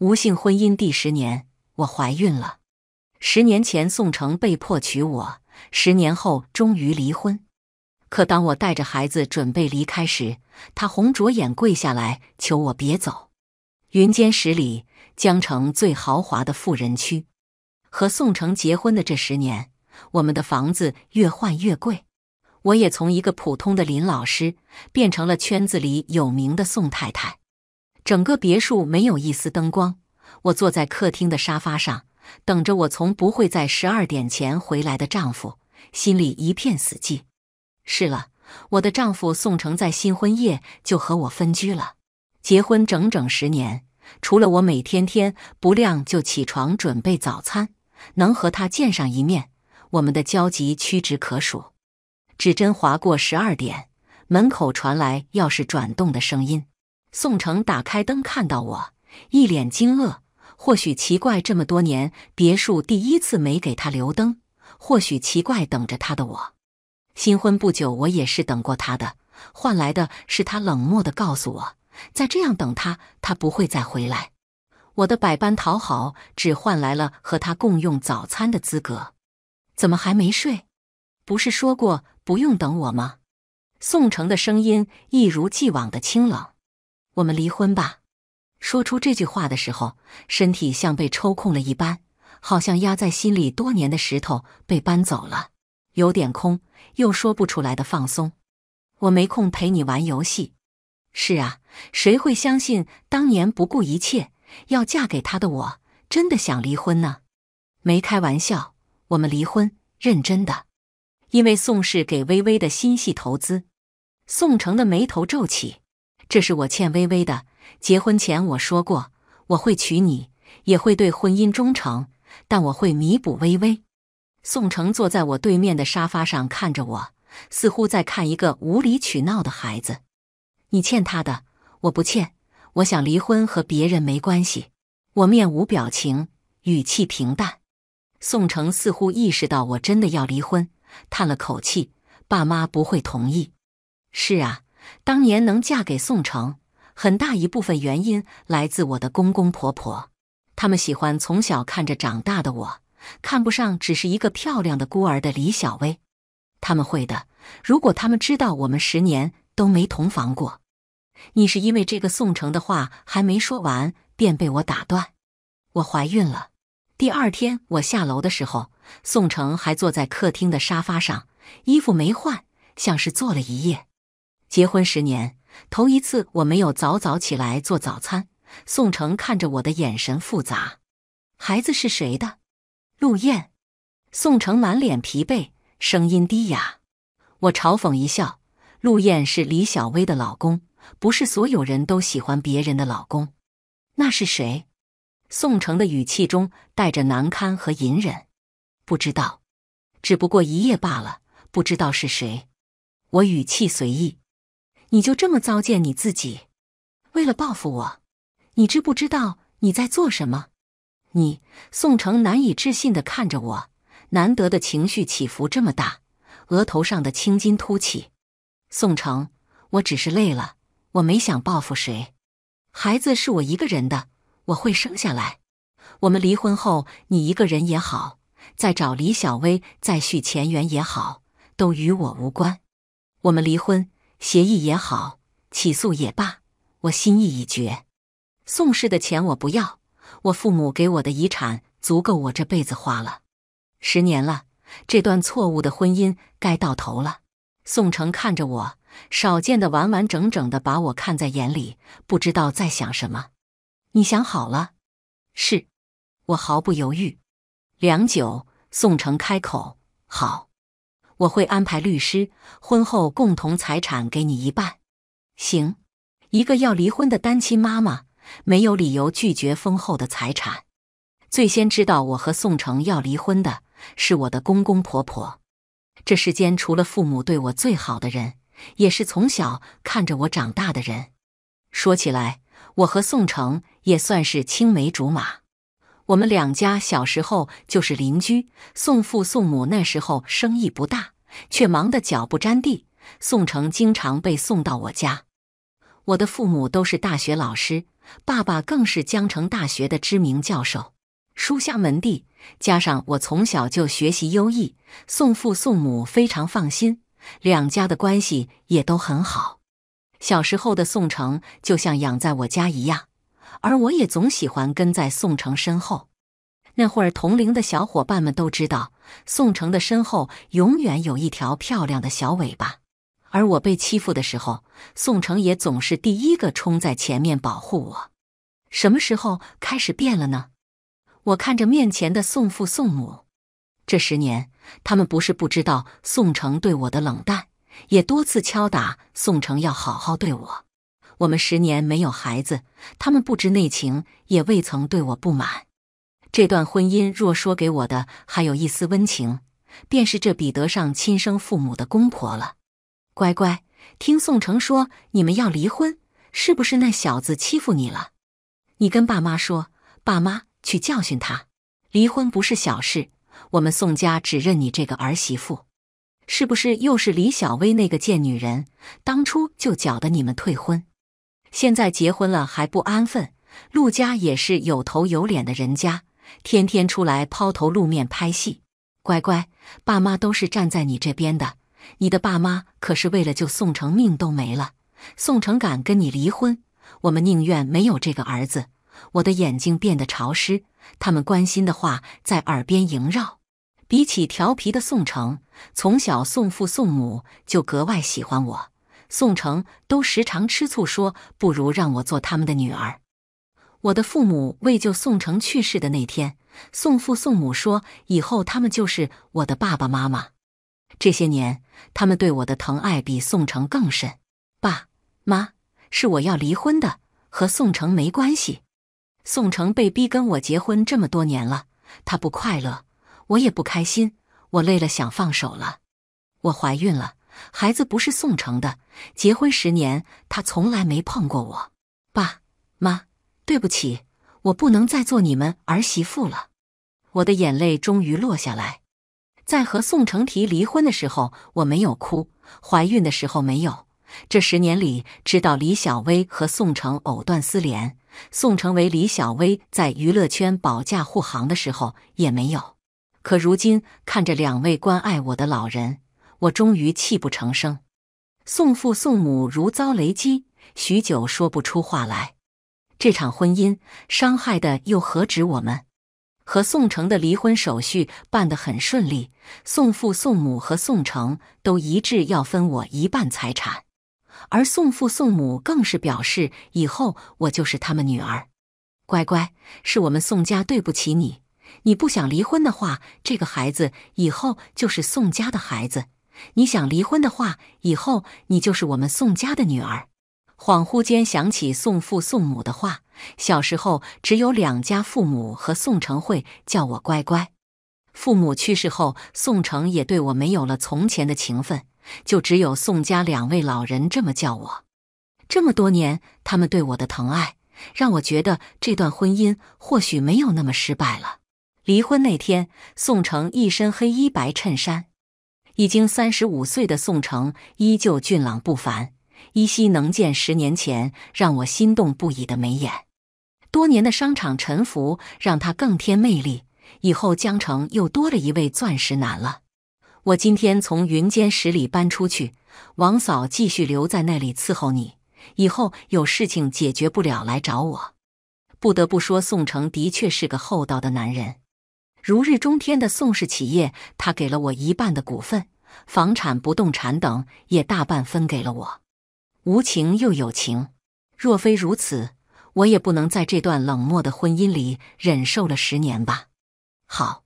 无性婚姻第十年，我怀孕了。十年前，宋城被迫娶我；十年后，终于离婚。可当我带着孩子准备离开时，他红着眼跪下来求我别走。云间十里，江城最豪华的富人区。和宋城结婚的这十年，我们的房子越换越贵。我也从一个普通的林老师，变成了圈子里有名的宋太太。整个别墅没有一丝灯光，我坐在客厅的沙发上，等着我从不会在十二点前回来的丈夫，心里一片死寂。是了，我的丈夫宋城在新婚夜就和我分居了。结婚整整十年，除了我每天天不亮就起床准备早餐，能和他见上一面，我们的交集屈指可数。指针划过十二点，门口传来钥匙转动的声音。宋城打开灯，看到我，一脸惊愕。或许奇怪，这么多年，别墅第一次没给他留灯；或许奇怪，等着他的我，新婚不久，我也是等过他的，换来的是他冷漠的告诉我：“再这样等他，他不会再回来。”我的百般讨好，只换来了和他共用早餐的资格。怎么还没睡？不是说过不用等我吗？宋城的声音一如既往的清冷。我们离婚吧。说出这句话的时候，身体像被抽空了一般，好像压在心里多年的石头被搬走了，有点空，又说不出来的放松。我没空陪你玩游戏。是啊，谁会相信当年不顾一切要嫁给他的我，真的想离婚呢？没开玩笑，我们离婚，认真的。因为宋氏给微微的心系投资，宋城的眉头皱起。这是我欠微微的。结婚前我说过，我会娶你，也会对婚姻忠诚，但我会弥补微微。宋城坐在我对面的沙发上，看着我，似乎在看一个无理取闹的孩子。你欠他的，我不欠。我想离婚和别人没关系。我面无表情，语气平淡。宋城似乎意识到我真的要离婚，叹了口气：“爸妈不会同意。”是啊。当年能嫁给宋城，很大一部分原因来自我的公公婆婆。他们喜欢从小看着长大的我，看不上只是一个漂亮的孤儿的李小薇。他们会的，如果他们知道我们十年都没同房过，你是因为这个？宋城的话还没说完，便被我打断。我怀孕了。第二天我下楼的时候，宋城还坐在客厅的沙发上，衣服没换，像是坐了一夜。结婚十年头一次，我没有早早起来做早餐。宋城看着我的眼神复杂。孩子是谁的？陆雁。宋城满脸疲惫，声音低哑。我嘲讽一笑：“陆雁是李小薇的老公，不是所有人都喜欢别人的老公。”那是谁？宋城的语气中带着难堪和隐忍。不知道，只不过一夜罢了。不知道是谁？我语气随意。你就这么糟践你自己？为了报复我，你知不知道你在做什么？你宋城难以置信的看着我，难得的情绪起伏这么大，额头上的青筋突起。宋城，我只是累了，我没想报复谁。孩子是我一个人的，我会生下来。我们离婚后，你一个人也好，再找李小薇再续前缘也好，都与我无关。我们离婚。协议也好，起诉也罢，我心意已决。宋氏的钱我不要，我父母给我的遗产足够我这辈子花了。十年了，这段错误的婚姻该到头了。宋城看着我，少见的完完整整的把我看在眼里，不知道在想什么。你想好了？是，我毫不犹豫。良久，宋城开口：“好。”我会安排律师，婚后共同财产给你一半。行，一个要离婚的单亲妈妈，没有理由拒绝丰厚的财产。最先知道我和宋城要离婚的是我的公公婆婆，这世间除了父母对我最好的人，也是从小看着我长大的人。说起来，我和宋城也算是青梅竹马。我们两家小时候就是邻居。宋父宋母那时候生意不大，却忙得脚不沾地。宋城经常被送到我家。我的父母都是大学老师，爸爸更是江城大学的知名教授，书香门第，加上我从小就学习优异，宋父宋母非常放心，两家的关系也都很好。小时候的宋城就像养在我家一样。而我也总喜欢跟在宋城身后，那会儿同龄的小伙伴们都知道，宋城的身后永远有一条漂亮的小尾巴。而我被欺负的时候，宋城也总是第一个冲在前面保护我。什么时候开始变了呢？我看着面前的宋父宋母，这十年他们不是不知道宋城对我的冷淡，也多次敲打宋城要好好对我。我们十年没有孩子，他们不知内情，也未曾对我不满。这段婚姻若说给我的还有一丝温情，便是这比得上亲生父母的公婆了。乖乖，听宋城说你们要离婚，是不是那小子欺负你了？你跟爸妈说，爸妈去教训他。离婚不是小事，我们宋家只认你这个儿媳妇。是不是又是李小薇那个贱女人，当初就搅得你们退婚？现在结婚了还不安分，陆家也是有头有脸的人家，天天出来抛头露面拍戏。乖乖，爸妈都是站在你这边的，你的爸妈可是为了救宋城命都没了。宋城敢跟你离婚，我们宁愿没有这个儿子。我的眼睛变得潮湿，他们关心的话在耳边萦绕。比起调皮的宋城，从小宋父宋母就格外喜欢我。宋城都时常吃醋，说不如让我做他们的女儿。我的父母为救宋城去世的那天，宋父宋母说：“以后他们就是我的爸爸妈妈。”这些年，他们对我的疼爱比宋城更深。爸妈是我要离婚的，和宋城没关系。宋城被逼跟我结婚这么多年了，他不快乐，我也不开心。我累了，想放手了。我怀孕了。孩子不是宋城的，结婚十年，他从来没碰过我。爸妈，对不起，我不能再做你们儿媳妇了。我的眼泪终于落下来。在和宋城提离婚的时候，我没有哭；怀孕的时候没有；这十年里，知道李小薇和宋城藕断丝连，宋城为李小薇在娱乐圈保驾护航的时候也没有。可如今，看着两位关爱我的老人。我终于泣不成声，宋父宋母如遭雷击，许久说不出话来。这场婚姻伤害的又何止我们？和宋城的离婚手续办得很顺利，宋父宋母和宋城都一致要分我一半财产，而宋父宋母更是表示以后我就是他们女儿。乖乖，是我们宋家对不起你，你不想离婚的话，这个孩子以后就是宋家的孩子。你想离婚的话，以后你就是我们宋家的女儿。恍惚间想起宋父宋母的话，小时候只有两家父母和宋成慧叫我乖乖。父母去世后，宋成也对我没有了从前的情分，就只有宋家两位老人这么叫我。这么多年，他们对我的疼爱，让我觉得这段婚姻或许没有那么失败了。离婚那天，宋成一身黑衣白衬衫。已经三十五岁的宋城依旧俊朗不凡，依稀能见十年前让我心动不已的眉眼。多年的商场沉浮让他更添魅力，以后江城又多了一位钻石男了。我今天从云间十里搬出去，王嫂继续留在那里伺候你。以后有事情解决不了来找我。不得不说，宋城的确是个厚道的男人。如日中天的宋氏企业，他给了我一半的股份，房产、不动产等也大半分给了我。无情又有情，若非如此，我也不能在这段冷漠的婚姻里忍受了十年吧。好，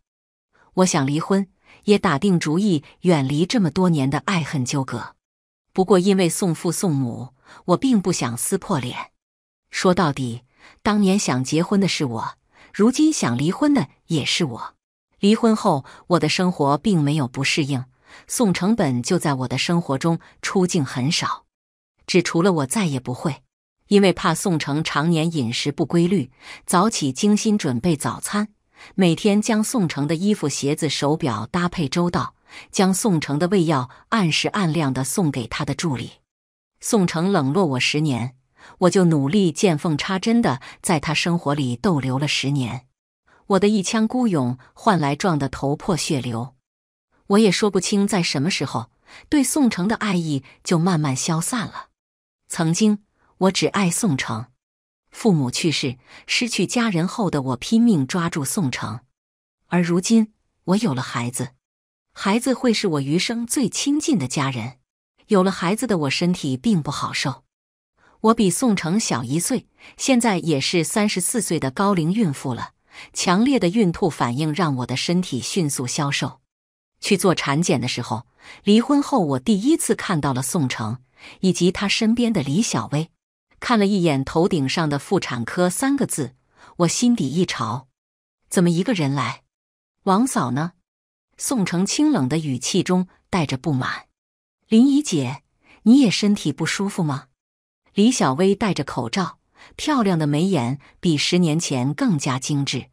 我想离婚，也打定主意远离这么多年的爱恨纠葛。不过因为宋父宋母，我并不想撕破脸。说到底，当年想结婚的是我。如今想离婚的也是我。离婚后，我的生活并没有不适应。宋成本就在我的生活中出镜很少，只除了我再也不会。因为怕宋城常年饮食不规律，早起精心准备早餐，每天将宋城的衣服、鞋子、手表搭配周到，将宋城的胃药按时按量的送给他的助理。宋城冷落我十年。我就努力见缝插针的在他生活里逗留了十年，我的一腔孤勇换来撞得头破血流。我也说不清在什么时候，对宋城的爱意就慢慢消散了。曾经我只爱宋城，父母去世、失去家人后的我拼命抓住宋城，而如今我有了孩子，孩子会是我余生最亲近的家人。有了孩子的我身体并不好受。我比宋城小一岁，现在也是三十四岁的高龄孕妇了。强烈的孕吐反应让我的身体迅速消瘦。去做产检的时候，离婚后我第一次看到了宋城以及他身边的李小薇。看了一眼头顶上的“妇产科”三个字，我心底一潮：怎么一个人来？王嫂呢？宋城清冷的语气中带着不满：“林姨姐，你也身体不舒服吗？”李小薇戴着口罩，漂亮的眉眼比十年前更加精致。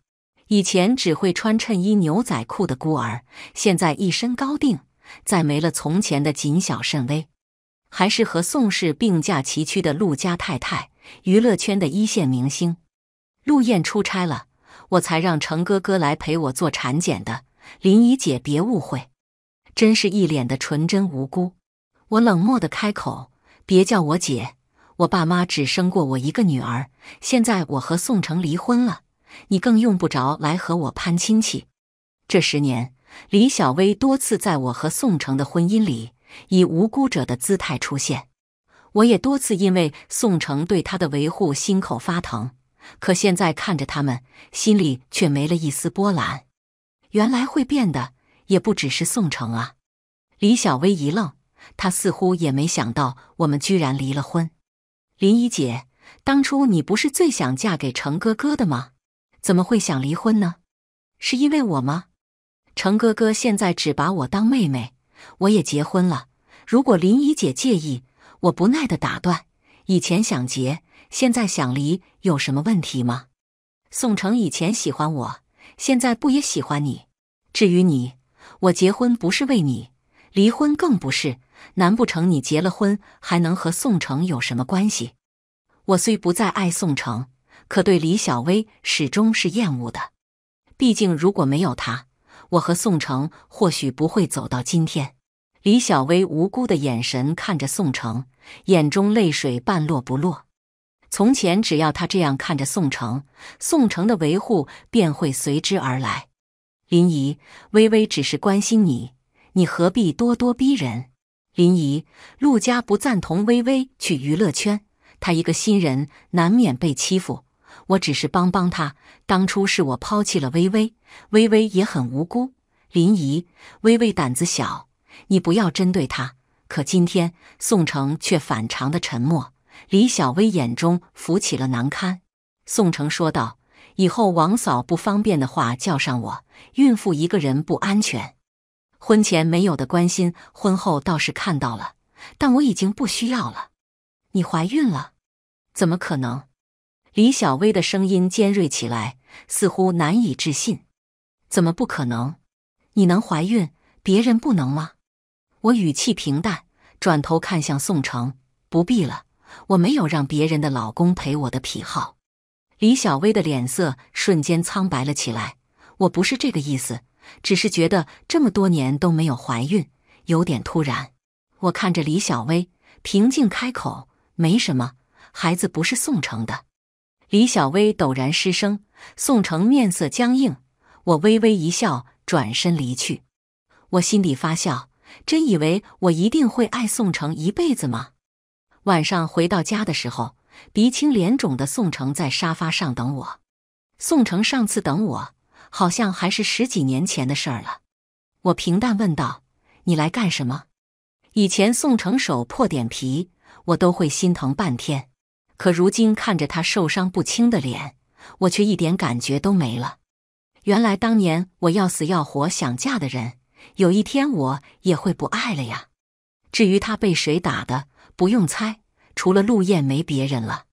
以前只会穿衬衣牛仔裤的孤儿，现在一身高定，再没了从前的谨小慎微，还是和宋氏并驾齐驱的陆家太太，娱乐圈的一线明星。陆燕出差了，我才让程哥哥来陪我做产检的。林姨姐，别误会，真是一脸的纯真无辜。我冷漠的开口：“别叫我姐。”我爸妈只生过我一个女儿，现在我和宋城离婚了，你更用不着来和我攀亲戚。这十年，李小薇多次在我和宋城的婚姻里以无辜者的姿态出现，我也多次因为宋城对她的维护心口发疼，可现在看着他们，心里却没了一丝波澜。原来会变的也不只是宋城啊！李小薇一愣，她似乎也没想到我们居然离了婚。林姨姐，当初你不是最想嫁给程哥哥的吗？怎么会想离婚呢？是因为我吗？程哥哥现在只把我当妹妹，我也结婚了。如果林姨姐介意，我不耐的打断：以前想结，现在想离，有什么问题吗？宋城以前喜欢我，现在不也喜欢你？至于你，我结婚不是为你。离婚更不是，难不成你结了婚还能和宋城有什么关系？我虽不再爱宋城，可对李小薇始终是厌恶的。毕竟如果没有他，我和宋城或许不会走到今天。李小薇无辜的眼神看着宋城，眼中泪水半落不落。从前只要他这样看着宋城，宋城的维护便会随之而来。林怡，微微只是关心你。你何必咄咄逼人？林姨，陆家不赞同微微去娱乐圈，她一个新人难免被欺负。我只是帮帮她。当初是我抛弃了微微，微微也很无辜。林姨，微微胆子小，你不要针对她。可今天宋城却反常的沉默。李小薇眼中浮起了难堪。宋城说道：“以后王嫂不方便的话，叫上我。孕妇一个人不安全。”婚前没有的关心，婚后倒是看到了，但我已经不需要了。你怀孕了？怎么可能？李小薇的声音尖锐起来，似乎难以置信。怎么不可能？你能怀孕，别人不能吗？我语气平淡，转头看向宋城。不必了，我没有让别人的老公陪我的癖好。李小薇的脸色瞬间苍白了起来。我不是这个意思。只是觉得这么多年都没有怀孕，有点突然。我看着李小薇，平静开口：“没什么，孩子不是宋城的。”李小薇陡然失声，宋城面色僵硬。我微微一笑，转身离去。我心里发笑，真以为我一定会爱宋城一辈子吗？晚上回到家的时候，鼻青脸肿的宋城在沙发上等我。宋城上次等我。好像还是十几年前的事儿了，我平淡问道：“你来干什么？”以前宋成手破点皮，我都会心疼半天，可如今看着他受伤不轻的脸，我却一点感觉都没了。原来当年我要死要活想嫁的人，有一天我也会不爱了呀。至于他被谁打的，不用猜，除了陆燕没别人了。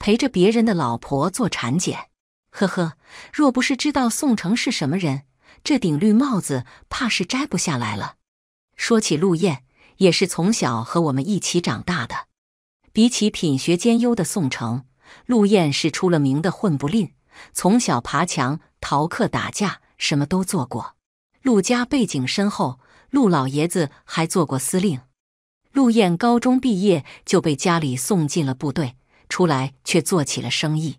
陪着别人的老婆做产检。呵呵，若不是知道宋城是什么人，这顶绿帽子怕是摘不下来了。说起陆燕，也是从小和我们一起长大的。比起品学兼优的宋城，陆燕是出了名的混不吝。从小爬墙、逃课、打架，什么都做过。陆家背景深厚，陆老爷子还做过司令。陆燕高中毕业就被家里送进了部队，出来却做起了生意。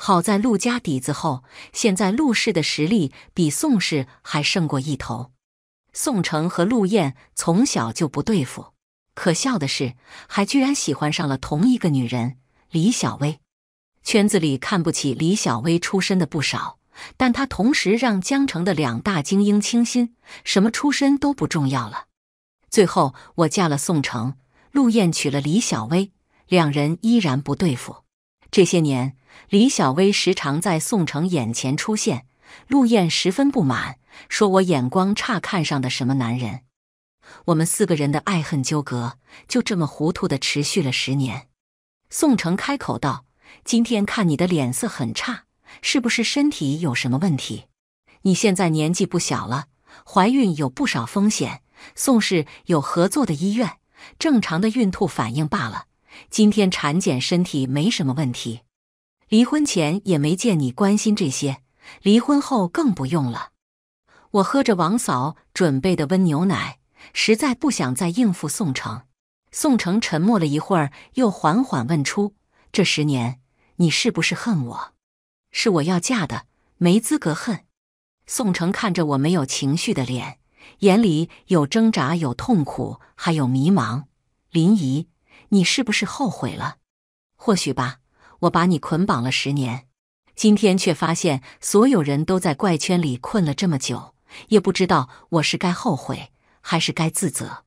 好在陆家底子厚，现在陆氏的实力比宋氏还胜过一头。宋城和陆燕从小就不对付，可笑的是还居然喜欢上了同一个女人李小薇。圈子里看不起李小薇出身的不少，但她同时让江城的两大精英倾心，什么出身都不重要了。最后，我嫁了宋城，陆燕娶了李小薇，两人依然不对付。这些年。李小薇时常在宋城眼前出现，陆燕十分不满，说：“我眼光差，看上的什么男人？”我们四个人的爱恨纠葛就这么糊涂的持续了十年。宋城开口道：“今天看你的脸色很差，是不是身体有什么问题？你现在年纪不小了，怀孕有不少风险。宋氏有合作的医院，正常的孕吐反应罢了。今天产检身体没什么问题。”离婚前也没见你关心这些，离婚后更不用了。我喝着王嫂准备的温牛奶，实在不想再应付宋城。宋城沉默了一会儿，又缓缓问出：“这十年，你是不是恨我？是我要嫁的，没资格恨。”宋城看着我没有情绪的脸，眼里有挣扎，有痛苦，还有迷茫。林姨，你是不是后悔了？或许吧。我把你捆绑了十年，今天却发现所有人都在怪圈里困了这么久，也不知道我是该后悔还是该自责。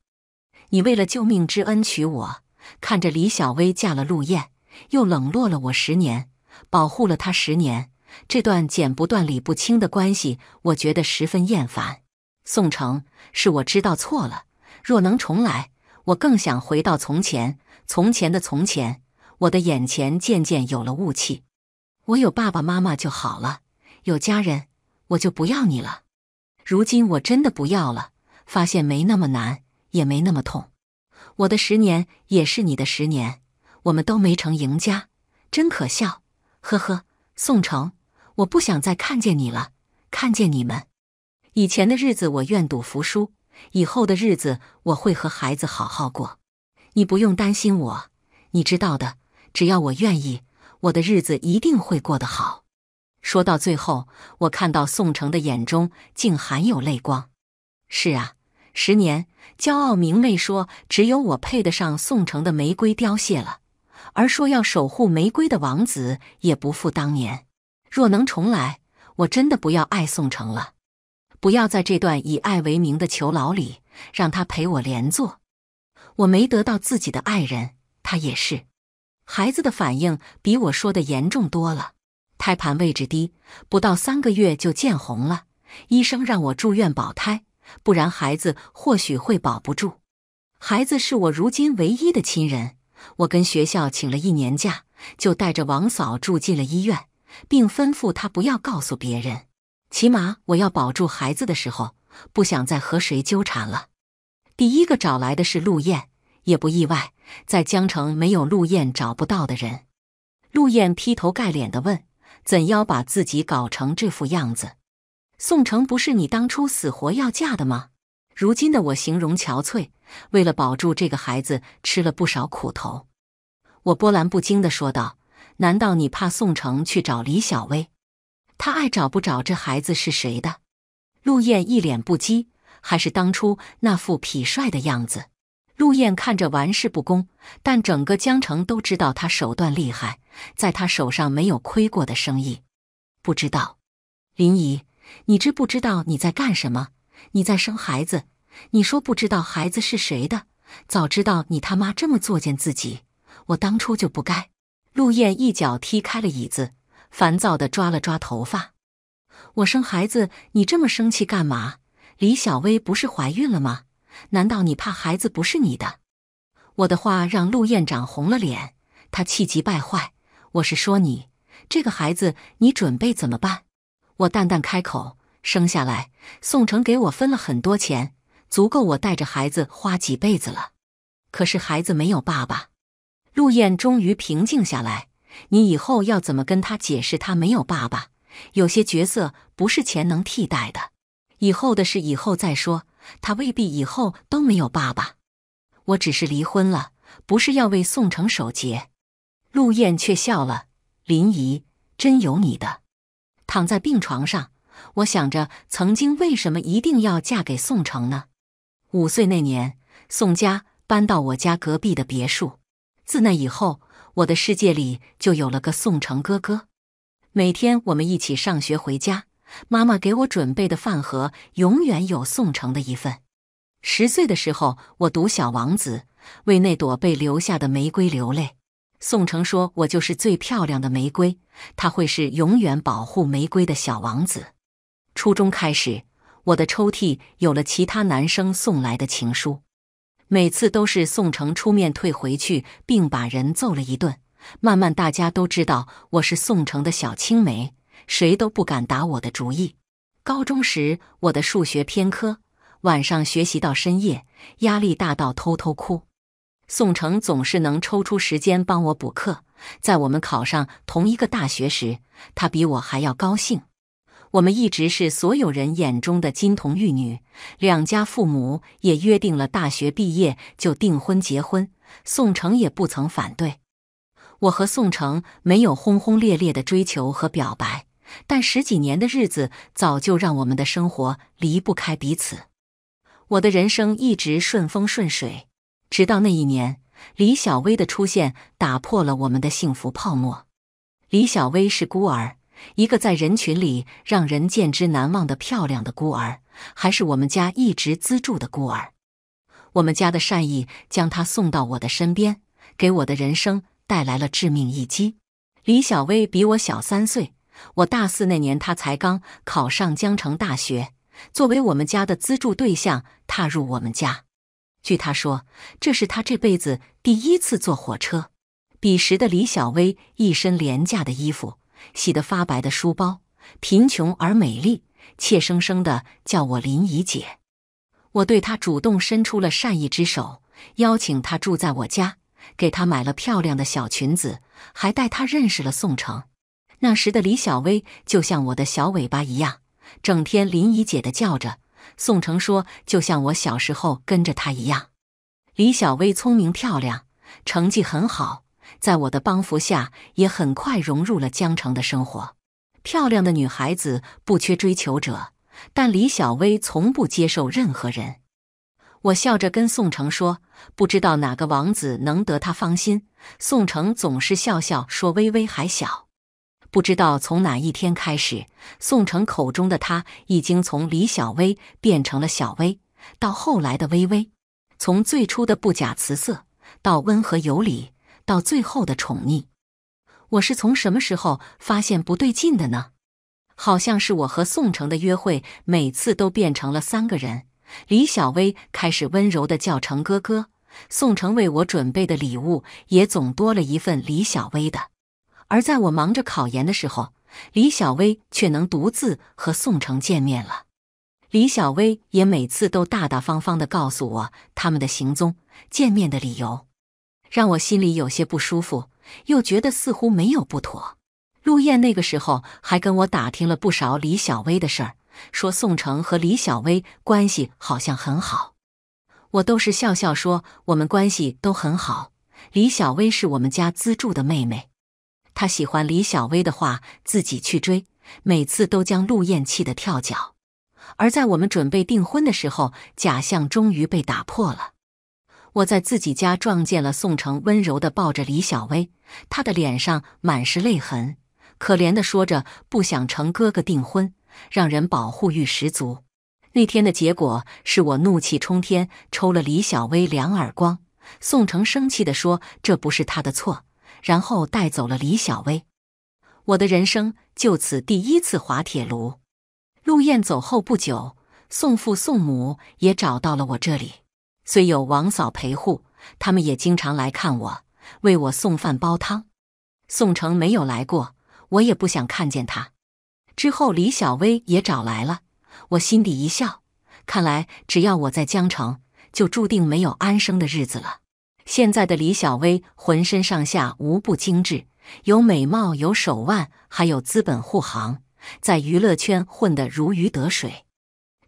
你为了救命之恩娶我，看着李小薇嫁了陆雁，又冷落了我十年，保护了他十年，这段剪不断、理不清的关系，我觉得十分厌烦。宋城，是我知道错了。若能重来，我更想回到从前，从前的从前。我的眼前渐渐有了雾气，我有爸爸妈妈就好了，有家人，我就不要你了。如今我真的不要了，发现没那么难，也没那么痛。我的十年也是你的十年，我们都没成赢家，真可笑。呵呵，宋城，我不想再看见你了，看见你们。以前的日子我愿赌服输，以后的日子我会和孩子好好过。你不用担心我，你知道的。只要我愿意，我的日子一定会过得好。说到最后，我看到宋城的眼中竟含有泪光。是啊，十年，骄傲明媚说只有我配得上宋城的玫瑰凋谢了，而说要守护玫瑰的王子也不复当年。若能重来，我真的不要爱宋城了，不要在这段以爱为名的囚牢里让他陪我连坐。我没得到自己的爱人，他也是。孩子的反应比我说的严重多了，胎盘位置低，不到三个月就见红了。医生让我住院保胎，不然孩子或许会保不住。孩子是我如今唯一的亲人，我跟学校请了一年假，就带着王嫂住进了医院，并吩咐她不要告诉别人。起码我要保住孩子的时候，不想再和谁纠缠了。第一个找来的是陆燕，也不意外。在江城没有陆燕找不到的人。陆燕劈头盖脸的问：“怎要把自己搞成这副样子？”宋城不是你当初死活要嫁的吗？如今的我形容憔悴，为了保住这个孩子吃了不少苦头。我波澜不惊的说道：“难道你怕宋城去找李小薇？他爱找不找这孩子是谁的？”陆燕一脸不羁，还是当初那副痞帅的样子。陆雁看着玩世不恭，但整个江城都知道他手段厉害，在他手上没有亏过的生意。不知道，林姨，你知不知道你在干什么？你在生孩子？你说不知道孩子是谁的？早知道你他妈这么作践自己，我当初就不该。陆雁一脚踢开了椅子，烦躁的抓了抓头发。我生孩子，你这么生气干嘛？李小薇不是怀孕了吗？难道你怕孩子不是你的？我的话让陆院长红了脸，他气急败坏。我是说你这个孩子，你准备怎么办？我淡淡开口：“生下来，宋城给我分了很多钱，足够我带着孩子花几辈子了。可是孩子没有爸爸。”陆燕终于平静下来：“你以后要怎么跟他解释？他没有爸爸？有些角色不是钱能替代的。以后的事以后再说。”他未必以后都没有爸爸，我只是离婚了，不是要为宋城守节。陆雁却笑了：“林姨，真有你的。”躺在病床上，我想着曾经为什么一定要嫁给宋城呢？五岁那年，宋家搬到我家隔壁的别墅，自那以后，我的世界里就有了个宋城哥哥。每天我们一起上学回家。妈妈给我准备的饭盒永远有宋城的一份。十岁的时候，我读《小王子》，为那朵被留下的玫瑰流泪。宋城说：“我就是最漂亮的玫瑰，他会是永远保护玫瑰的小王子。”初中开始，我的抽屉有了其他男生送来的情书，每次都是宋城出面退回去，并把人揍了一顿。慢慢，大家都知道我是宋城的小青梅。谁都不敢打我的主意。高中时，我的数学偏科，晚上学习到深夜，压力大到偷偷哭。宋城总是能抽出时间帮我补课。在我们考上同一个大学时，他比我还要高兴。我们一直是所有人眼中的金童玉女，两家父母也约定了大学毕业就订婚结婚，宋城也不曾反对。我和宋城没有轰轰烈烈的追求和表白。但十几年的日子早就让我们的生活离不开彼此。我的人生一直顺风顺水，直到那一年，李小薇的出现打破了我们的幸福泡沫。李小薇是孤儿，一个在人群里让人见之难忘的漂亮的孤儿，还是我们家一直资助的孤儿。我们家的善意将她送到我的身边，给我的人生带来了致命一击。李小薇比我小三岁。我大四那年，她才刚考上江城大学，作为我们家的资助对象踏入我们家。据她说，这是她这辈子第一次坐火车。彼时的李小薇，一身廉价的衣服，洗得发白的书包，贫穷而美丽，怯生生地叫我林姨姐。我对她主动伸出了善意之手，邀请她住在我家，给她买了漂亮的小裙子，还带她认识了宋城。那时的李小薇就像我的小尾巴一样，整天林姨姐的叫着。宋城说：“就像我小时候跟着她一样。”李小薇聪明漂亮，成绩很好，在我的帮扶下也很快融入了江城的生活。漂亮的女孩子不缺追求者，但李小薇从不接受任何人。我笑着跟宋城说：“不知道哪个王子能得她芳心。”宋城总是笑笑说：“微微还小。”不知道从哪一天开始，宋城口中的他已经从李小薇变成了小薇，到后来的微微，从最初的不假辞色到温和有礼，到最后的宠溺。我是从什么时候发现不对劲的呢？好像是我和宋城的约会每次都变成了三个人，李小薇开始温柔的叫成哥哥，宋城为我准备的礼物也总多了一份李小薇的。而在我忙着考研的时候，李小薇却能独自和宋城见面了。李小薇也每次都大大方方的告诉我他们的行踪、见面的理由，让我心里有些不舒服，又觉得似乎没有不妥。陆燕那个时候还跟我打听了不少李小薇的事儿，说宋城和李小薇关系好像很好。我都是笑笑说我们关系都很好，李小薇是我们家资助的妹妹。他喜欢李小薇的话，自己去追，每次都将陆雁气得跳脚。而在我们准备订婚的时候，假象终于被打破了。我在自己家撞见了宋城，温柔地抱着李小薇，他的脸上满是泪痕，可怜地说着不想成哥哥订婚，让人保护欲十足。那天的结果是我怒气冲天，抽了李小薇两耳光。宋城生气地说：“这不是他的错。”然后带走了李小薇，我的人生就此第一次滑铁卢。陆燕走后不久，宋父宋母也找到了我这里，虽有王嫂陪护，他们也经常来看我，为我送饭煲汤。宋城没有来过，我也不想看见他。之后李小薇也找来了，我心底一笑，看来只要我在江城，就注定没有安生的日子了。现在的李小薇浑身上下无不精致，有美貌，有手腕，还有资本护航，在娱乐圈混得如鱼得水。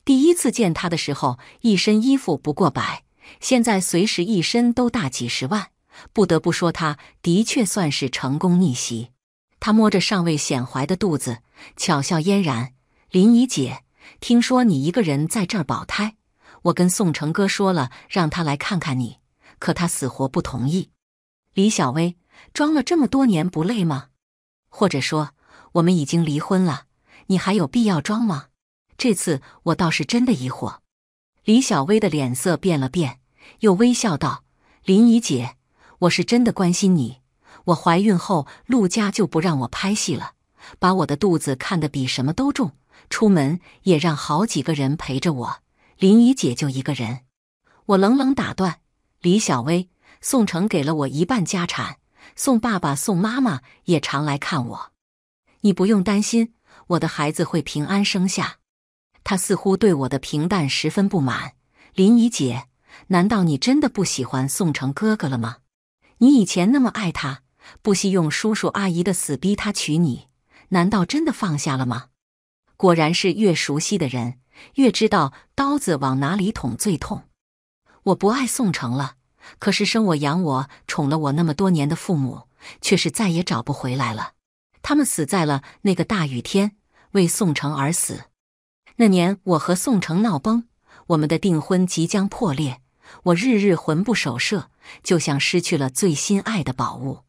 第一次见她的时候，一身衣服不过百，现在随时一身都大几十万。不得不说，她的确算是成功逆袭。她摸着尚未显怀的肚子，巧笑嫣然：“林怡姐，听说你一个人在这儿保胎，我跟宋成哥说了，让他来看看你。”可他死活不同意。李小薇，装了这么多年不累吗？或者说，我们已经离婚了，你还有必要装吗？这次我倒是真的疑惑。李小薇的脸色变了变，又微笑道：“林怡姐，我是真的关心你。我怀孕后，陆家就不让我拍戏了，把我的肚子看得比什么都重，出门也让好几个人陪着我。林怡姐就一个人。”我冷冷打断。李小薇，宋城给了我一半家产，宋爸爸、宋妈妈也常来看我。你不用担心，我的孩子会平安生下。他似乎对我的平淡十分不满。林怡姐，难道你真的不喜欢宋城哥哥了吗？你以前那么爱他，不惜用叔叔阿姨的死逼他娶你，难道真的放下了吗？果然是越熟悉的人，越知道刀子往哪里捅最痛。我不爱宋城了，可是生我养我宠了我那么多年的父母，却是再也找不回来了。他们死在了那个大雨天，为宋城而死。那年我和宋城闹崩，我们的订婚即将破裂，我日日魂不守舍，就像失去了最心爱的宝物。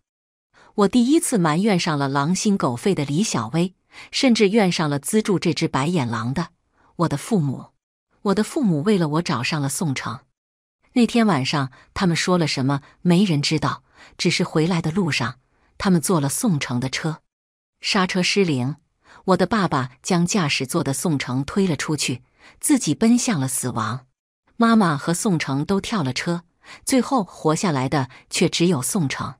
我第一次埋怨上了狼心狗肺的李小薇，甚至怨上了资助这只白眼狼的我的父母。我的父母为了我找上了宋城。那天晚上他们说了什么？没人知道。只是回来的路上，他们坐了宋城的车，刹车失灵。我的爸爸将驾驶座的宋城推了出去，自己奔向了死亡。妈妈和宋城都跳了车，最后活下来的却只有宋城。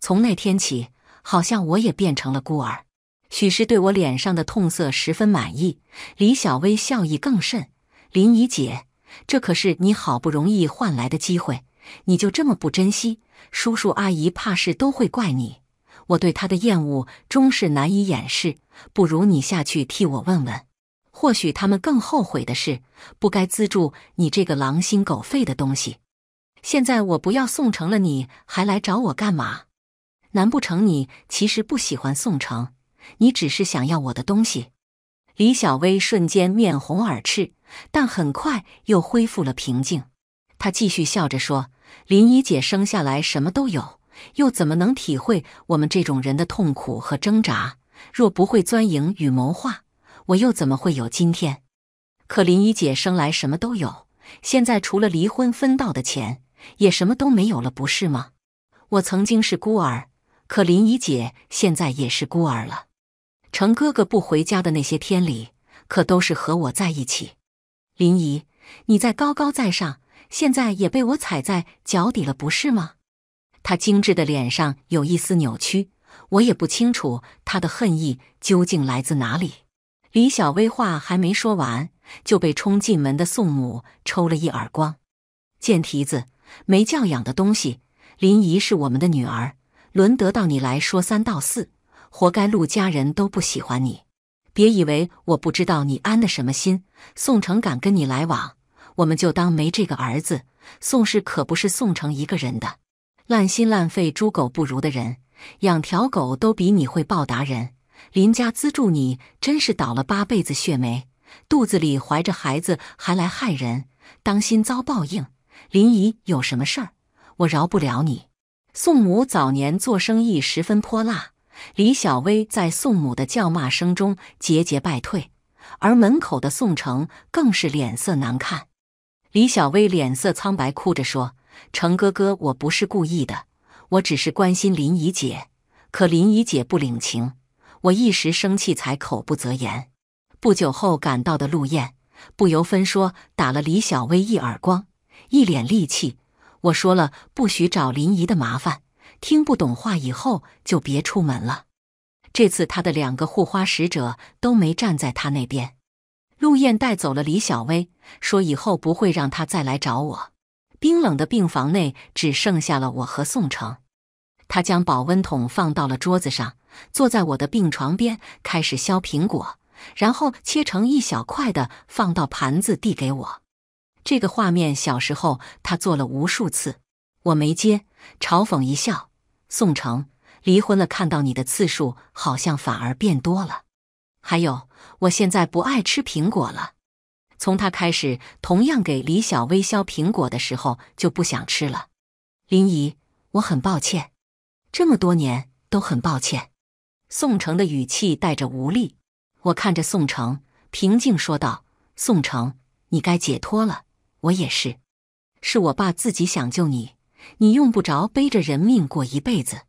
从那天起，好像我也变成了孤儿。许是对我脸上的痛色十分满意，李小薇笑意更甚。林姨姐。这可是你好不容易换来的机会，你就这么不珍惜？叔叔阿姨怕是都会怪你。我对他的厌恶终是难以掩饰。不如你下去替我问问，或许他们更后悔的是不该资助你这个狼心狗肺的东西。现在我不要宋城了，你还来找我干嘛？难不成你其实不喜欢宋城？你只是想要我的东西？李小薇瞬间面红耳赤，但很快又恢复了平静。她继续笑着说：“林一姐生下来什么都有，又怎么能体会我们这种人的痛苦和挣扎？若不会钻营与谋划，我又怎么会有今天？可林一姐生来什么都有，现在除了离婚分到的钱，也什么都没有了，不是吗？我曾经是孤儿，可林一姐现在也是孤儿了。”程哥哥不回家的那些天里，可都是和我在一起。林姨，你在高高在上，现在也被我踩在脚底了，不是吗？他精致的脸上有一丝扭曲，我也不清楚他的恨意究竟来自哪里。李小薇话还没说完，就被冲进门的宋母抽了一耳光：“贱蹄子，没教养的东西！林姨是我们的女儿，轮得到你来说三道四？”活该，陆家人都不喜欢你。别以为我不知道你安的什么心。宋城敢跟你来往，我们就当没这个儿子。宋氏可不是宋城一个人的。烂心烂肺、猪狗不如的人，养条狗都比你会报答人。林家资助你，真是倒了八辈子血霉。肚子里怀着孩子还来害人，当心遭报应。林姨有什么事儿，我饶不了你。宋母早年做生意十分泼辣。李小薇在宋母的叫骂声中节节败退，而门口的宋城更是脸色难看。李小薇脸色苍白，哭着说：“程哥哥，我不是故意的，我只是关心林姨姐，可林姨姐不领情，我一时生气才口不择言。”不久后赶到的陆燕不由分说打了李小薇一耳光，一脸戾气：“我说了，不许找林姨的麻烦。”听不懂话以后就别出门了。这次他的两个护花使者都没站在他那边。陆雁带走了李小薇，说以后不会让他再来找我。冰冷的病房内只剩下了我和宋城。他将保温桶放到了桌子上，坐在我的病床边开始削苹果，然后切成一小块的放到盘子递给我。这个画面小时候他做了无数次，我没接，嘲讽一笑。宋城，离婚了，看到你的次数好像反而变多了。还有，我现在不爱吃苹果了。从他开始同样给李小薇削苹果的时候就不想吃了。林姨，我很抱歉，这么多年都很抱歉。宋城的语气带着无力。我看着宋城，平静说道：“宋城，你该解脱了，我也是。是我爸自己想救你。”你用不着背着人命过一辈子。”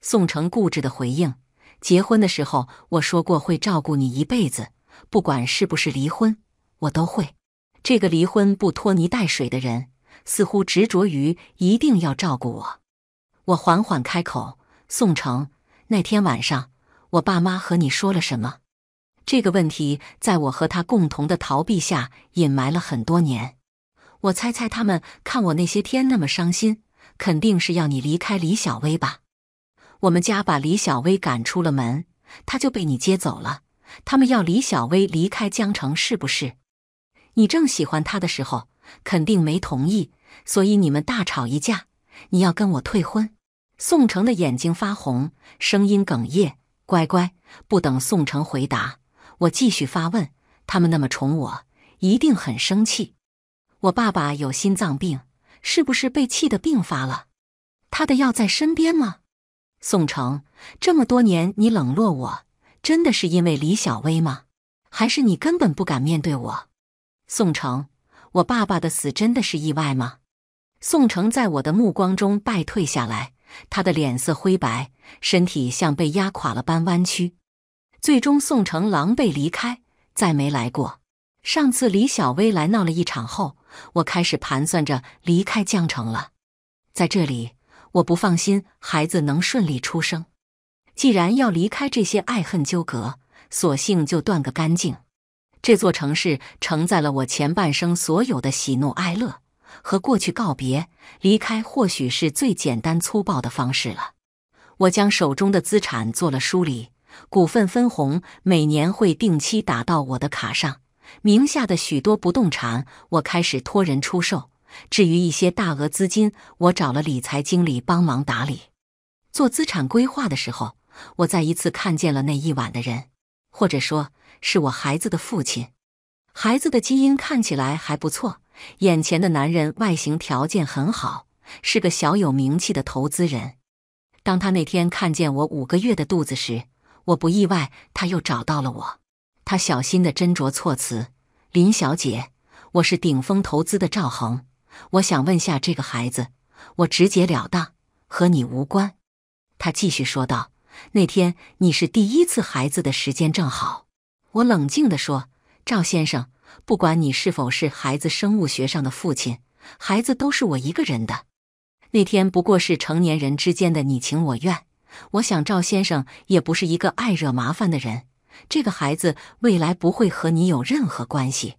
宋城固执的回应。结婚的时候我说过会照顾你一辈子，不管是不是离婚，我都会。这个离婚不拖泥带水的人，似乎执着于一定要照顾我。我缓缓开口：“宋城，那天晚上我爸妈和你说了什么？”这个问题在我和他共同的逃避下隐瞒了很多年。我猜猜他们看我那些天那么伤心。肯定是要你离开李小薇吧？我们家把李小薇赶出了门，他就被你接走了。他们要李小薇离开江城，是不是？你正喜欢他的时候，肯定没同意，所以你们大吵一架。你要跟我退婚？宋城的眼睛发红，声音哽咽。乖乖，不等宋城回答，我继续发问：他们那么宠我，一定很生气。我爸爸有心脏病。是不是被气的病发了？他的药在身边吗？宋城，这么多年你冷落我，真的是因为李小薇吗？还是你根本不敢面对我？宋城，我爸爸的死真的是意外吗？宋城在我的目光中败退下来，他的脸色灰白，身体像被压垮了般弯曲，最终宋城狼狈离开，再没来过。上次李小薇来闹了一场后，我开始盘算着离开江城了。在这里，我不放心孩子能顺利出生。既然要离开这些爱恨纠葛，索性就断个干净。这座城市承载了我前半生所有的喜怒哀乐，和过去告别，离开或许是最简单粗暴的方式了。我将手中的资产做了梳理，股份分红每年会定期打到我的卡上。名下的许多不动产，我开始托人出售。至于一些大额资金，我找了理财经理帮忙打理。做资产规划的时候，我再一次看见了那一晚的人，或者说是我孩子的父亲。孩子的基因看起来还不错，眼前的男人外形条件很好，是个小有名气的投资人。当他那天看见我五个月的肚子时，我不意外，他又找到了我。他小心的斟酌措辞：“林小姐，我是鼎峰投资的赵恒，我想问下这个孩子。我直截了当，和你无关。”他继续说道：“那天你是第一次，孩子的时间正好。”我冷静地说：“赵先生，不管你是否是孩子生物学上的父亲，孩子都是我一个人的。那天不过是成年人之间的你情我愿。我想，赵先生也不是一个爱惹麻烦的人。”这个孩子未来不会和你有任何关系。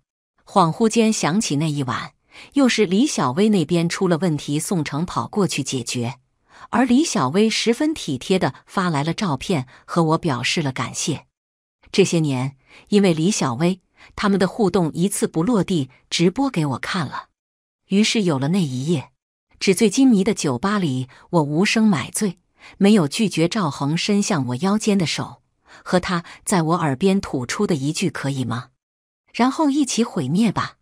恍惚间想起那一晚，又是李小薇那边出了问题，宋城跑过去解决，而李小薇十分体贴的发来了照片，和我表示了感谢。这些年，因为李小薇，他们的互动一次不落地直播给我看了。于是有了那一夜，纸醉金迷的酒吧里，我无声买醉，没有拒绝赵恒伸向我腰间的手。和他在我耳边吐出的一句“可以吗”，然后一起毁灭吧。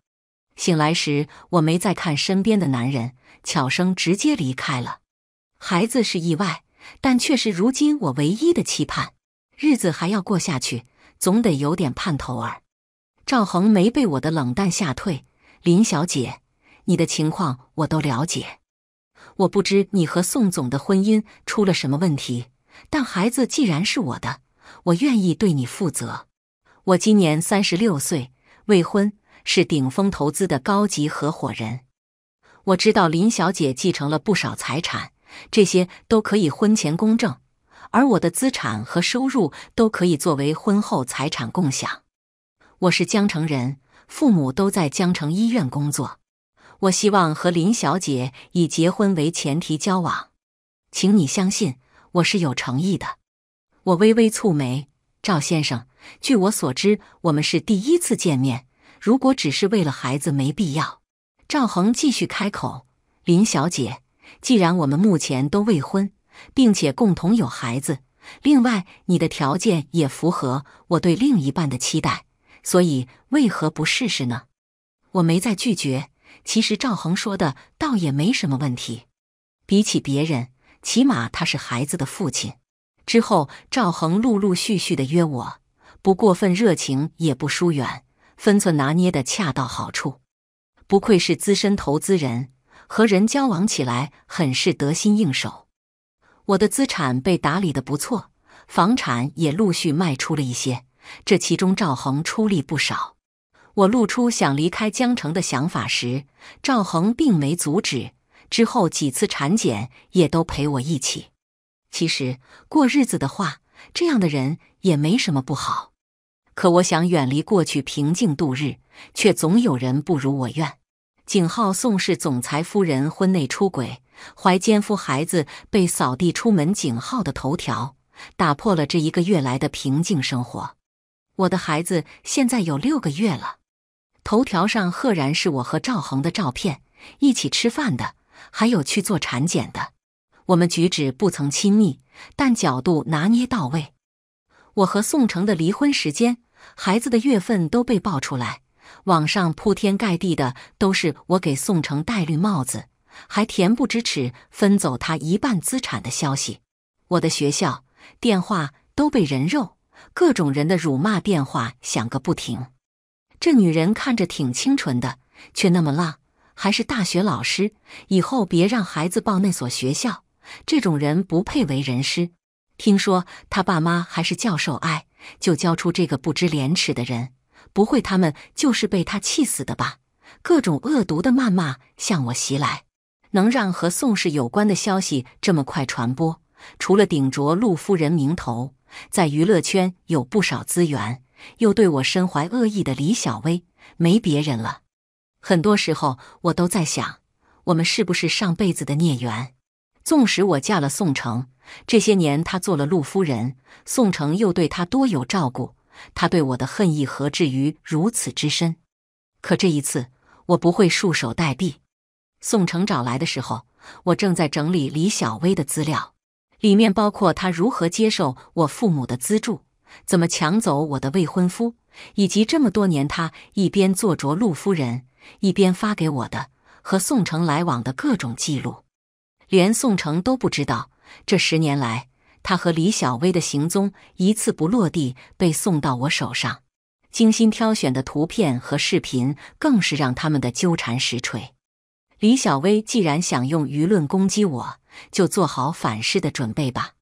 醒来时，我没再看身边的男人，悄声直接离开了。孩子是意外，但却是如今我唯一的期盼。日子还要过下去，总得有点盼头儿。赵恒没被我的冷淡吓退，林小姐，你的情况我都了解。我不知你和宋总的婚姻出了什么问题，但孩子既然是我的。我愿意对你负责。我今年三十六岁，未婚，是鼎峰投资的高级合伙人。我知道林小姐继承了不少财产，这些都可以婚前公证，而我的资产和收入都可以作为婚后财产共享。我是江城人，父母都在江城医院工作。我希望和林小姐以结婚为前提交往，请你相信我是有诚意的。我微微蹙眉，赵先生，据我所知，我们是第一次见面，如果只是为了孩子，没必要。赵恒继续开口：“林小姐，既然我们目前都未婚，并且共同有孩子，另外你的条件也符合我对另一半的期待，所以为何不试试呢？”我没再拒绝。其实赵恒说的倒也没什么问题，比起别人，起码他是孩子的父亲。之后，赵恒陆陆续续的约我，不过分热情，也不疏远，分寸拿捏的恰到好处。不愧是资深投资人，和人交往起来很是得心应手。我的资产被打理的不错，房产也陆续卖出了一些，这其中赵恒出力不少。我露出想离开江城的想法时，赵恒并没阻止。之后几次产检也都陪我一起。其实过日子的话，这样的人也没什么不好。可我想远离过去，平静度日，却总有人不如我愿。景浩，宋氏总裁夫人婚内出轨，怀奸夫孩子被扫地出门。景浩的头条打破了这一个月来的平静生活。我的孩子现在有六个月了，头条上赫然是我和赵恒的照片，一起吃饭的，还有去做产检的。我们举止不曾亲密，但角度拿捏到位。我和宋城的离婚时间、孩子的月份都被爆出来，网上铺天盖地的都是我给宋城戴绿帽子，还恬不知耻分走他一半资产的消息。我的学校电话都被人肉，各种人的辱骂电话响个不停。这女人看着挺清纯的，却那么浪，还是大学老师，以后别让孩子报那所学校。这种人不配为人师。听说他爸妈还是教授，哎，就教出这个不知廉耻的人，不会他们就是被他气死的吧？各种恶毒的谩骂向我袭来。能让和宋氏有关的消息这么快传播，除了顶着陆夫人名头，在娱乐圈有不少资源，又对我身怀恶意的李小薇，没别人了。很多时候我都在想，我们是不是上辈子的孽缘？纵使我嫁了宋城，这些年他做了陆夫人，宋城又对他多有照顾，他对我的恨意何至于如此之深？可这一次，我不会束手待毙。宋城找来的时候，我正在整理李小薇的资料，里面包括她如何接受我父母的资助，怎么抢走我的未婚夫，以及这么多年她一边做着陆夫人，一边发给我的和宋城来往的各种记录。连宋城都不知道，这十年来他和李小薇的行踪一次不落地被送到我手上，精心挑选的图片和视频更是让他们的纠缠实锤。李小薇既然想用舆论攻击我，就做好反噬的准备吧。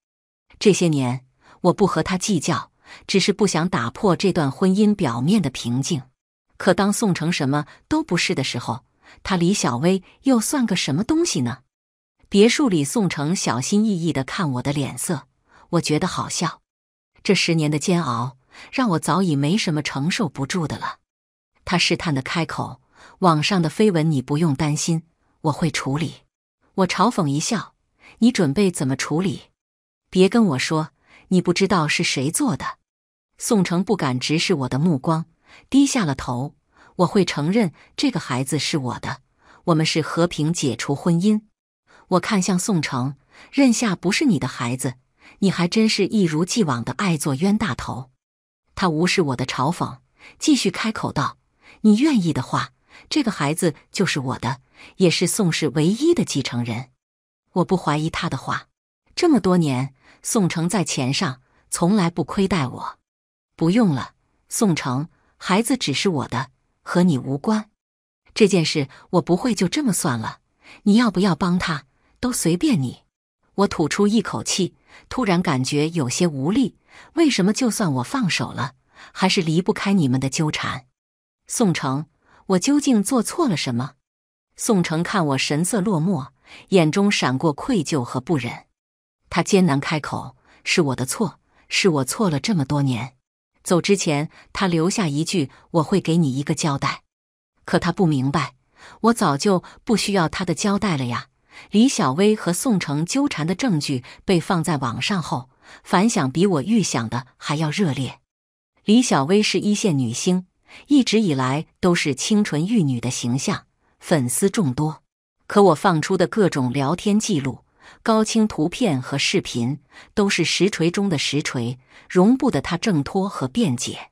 这些年我不和他计较，只是不想打破这段婚姻表面的平静。可当宋城什么都不是的时候，他李小薇又算个什么东西呢？别墅里，宋城小心翼翼地看我的脸色，我觉得好笑。这十年的煎熬，让我早已没什么承受不住的了。他试探地开口：“网上的绯闻你不用担心，我会处理。”我嘲讽一笑：“你准备怎么处理？别跟我说你不知道是谁做的。”宋城不敢直视我的目光，低下了头。我会承认这个孩子是我的，我们是和平解除婚姻。我看向宋城，任夏不是你的孩子，你还真是一如既往的爱做冤大头。他无视我的嘲讽，继续开口道：“你愿意的话，这个孩子就是我的，也是宋氏唯一的继承人。”我不怀疑他的话。这么多年，宋城在钱上从来不亏待我。不用了，宋城，孩子只是我的，和你无关。这件事我不会就这么算了。你要不要帮他？都随便你，我吐出一口气，突然感觉有些无力。为什么就算我放手了，还是离不开你们的纠缠？宋城，我究竟做错了什么？宋城看我神色落寞，眼中闪过愧疚和不忍。他艰难开口：“是我的错，是我错了这么多年。”走之前，他留下一句：“我会给你一个交代。”可他不明白，我早就不需要他的交代了呀。李小薇和宋城纠缠的证据被放在网上后，反响比我预想的还要热烈。李小薇是一线女星，一直以来都是清纯玉女的形象，粉丝众多。可我放出的各种聊天记录、高清图片和视频，都是实锤中的实锤，容不得她挣脱和辩解。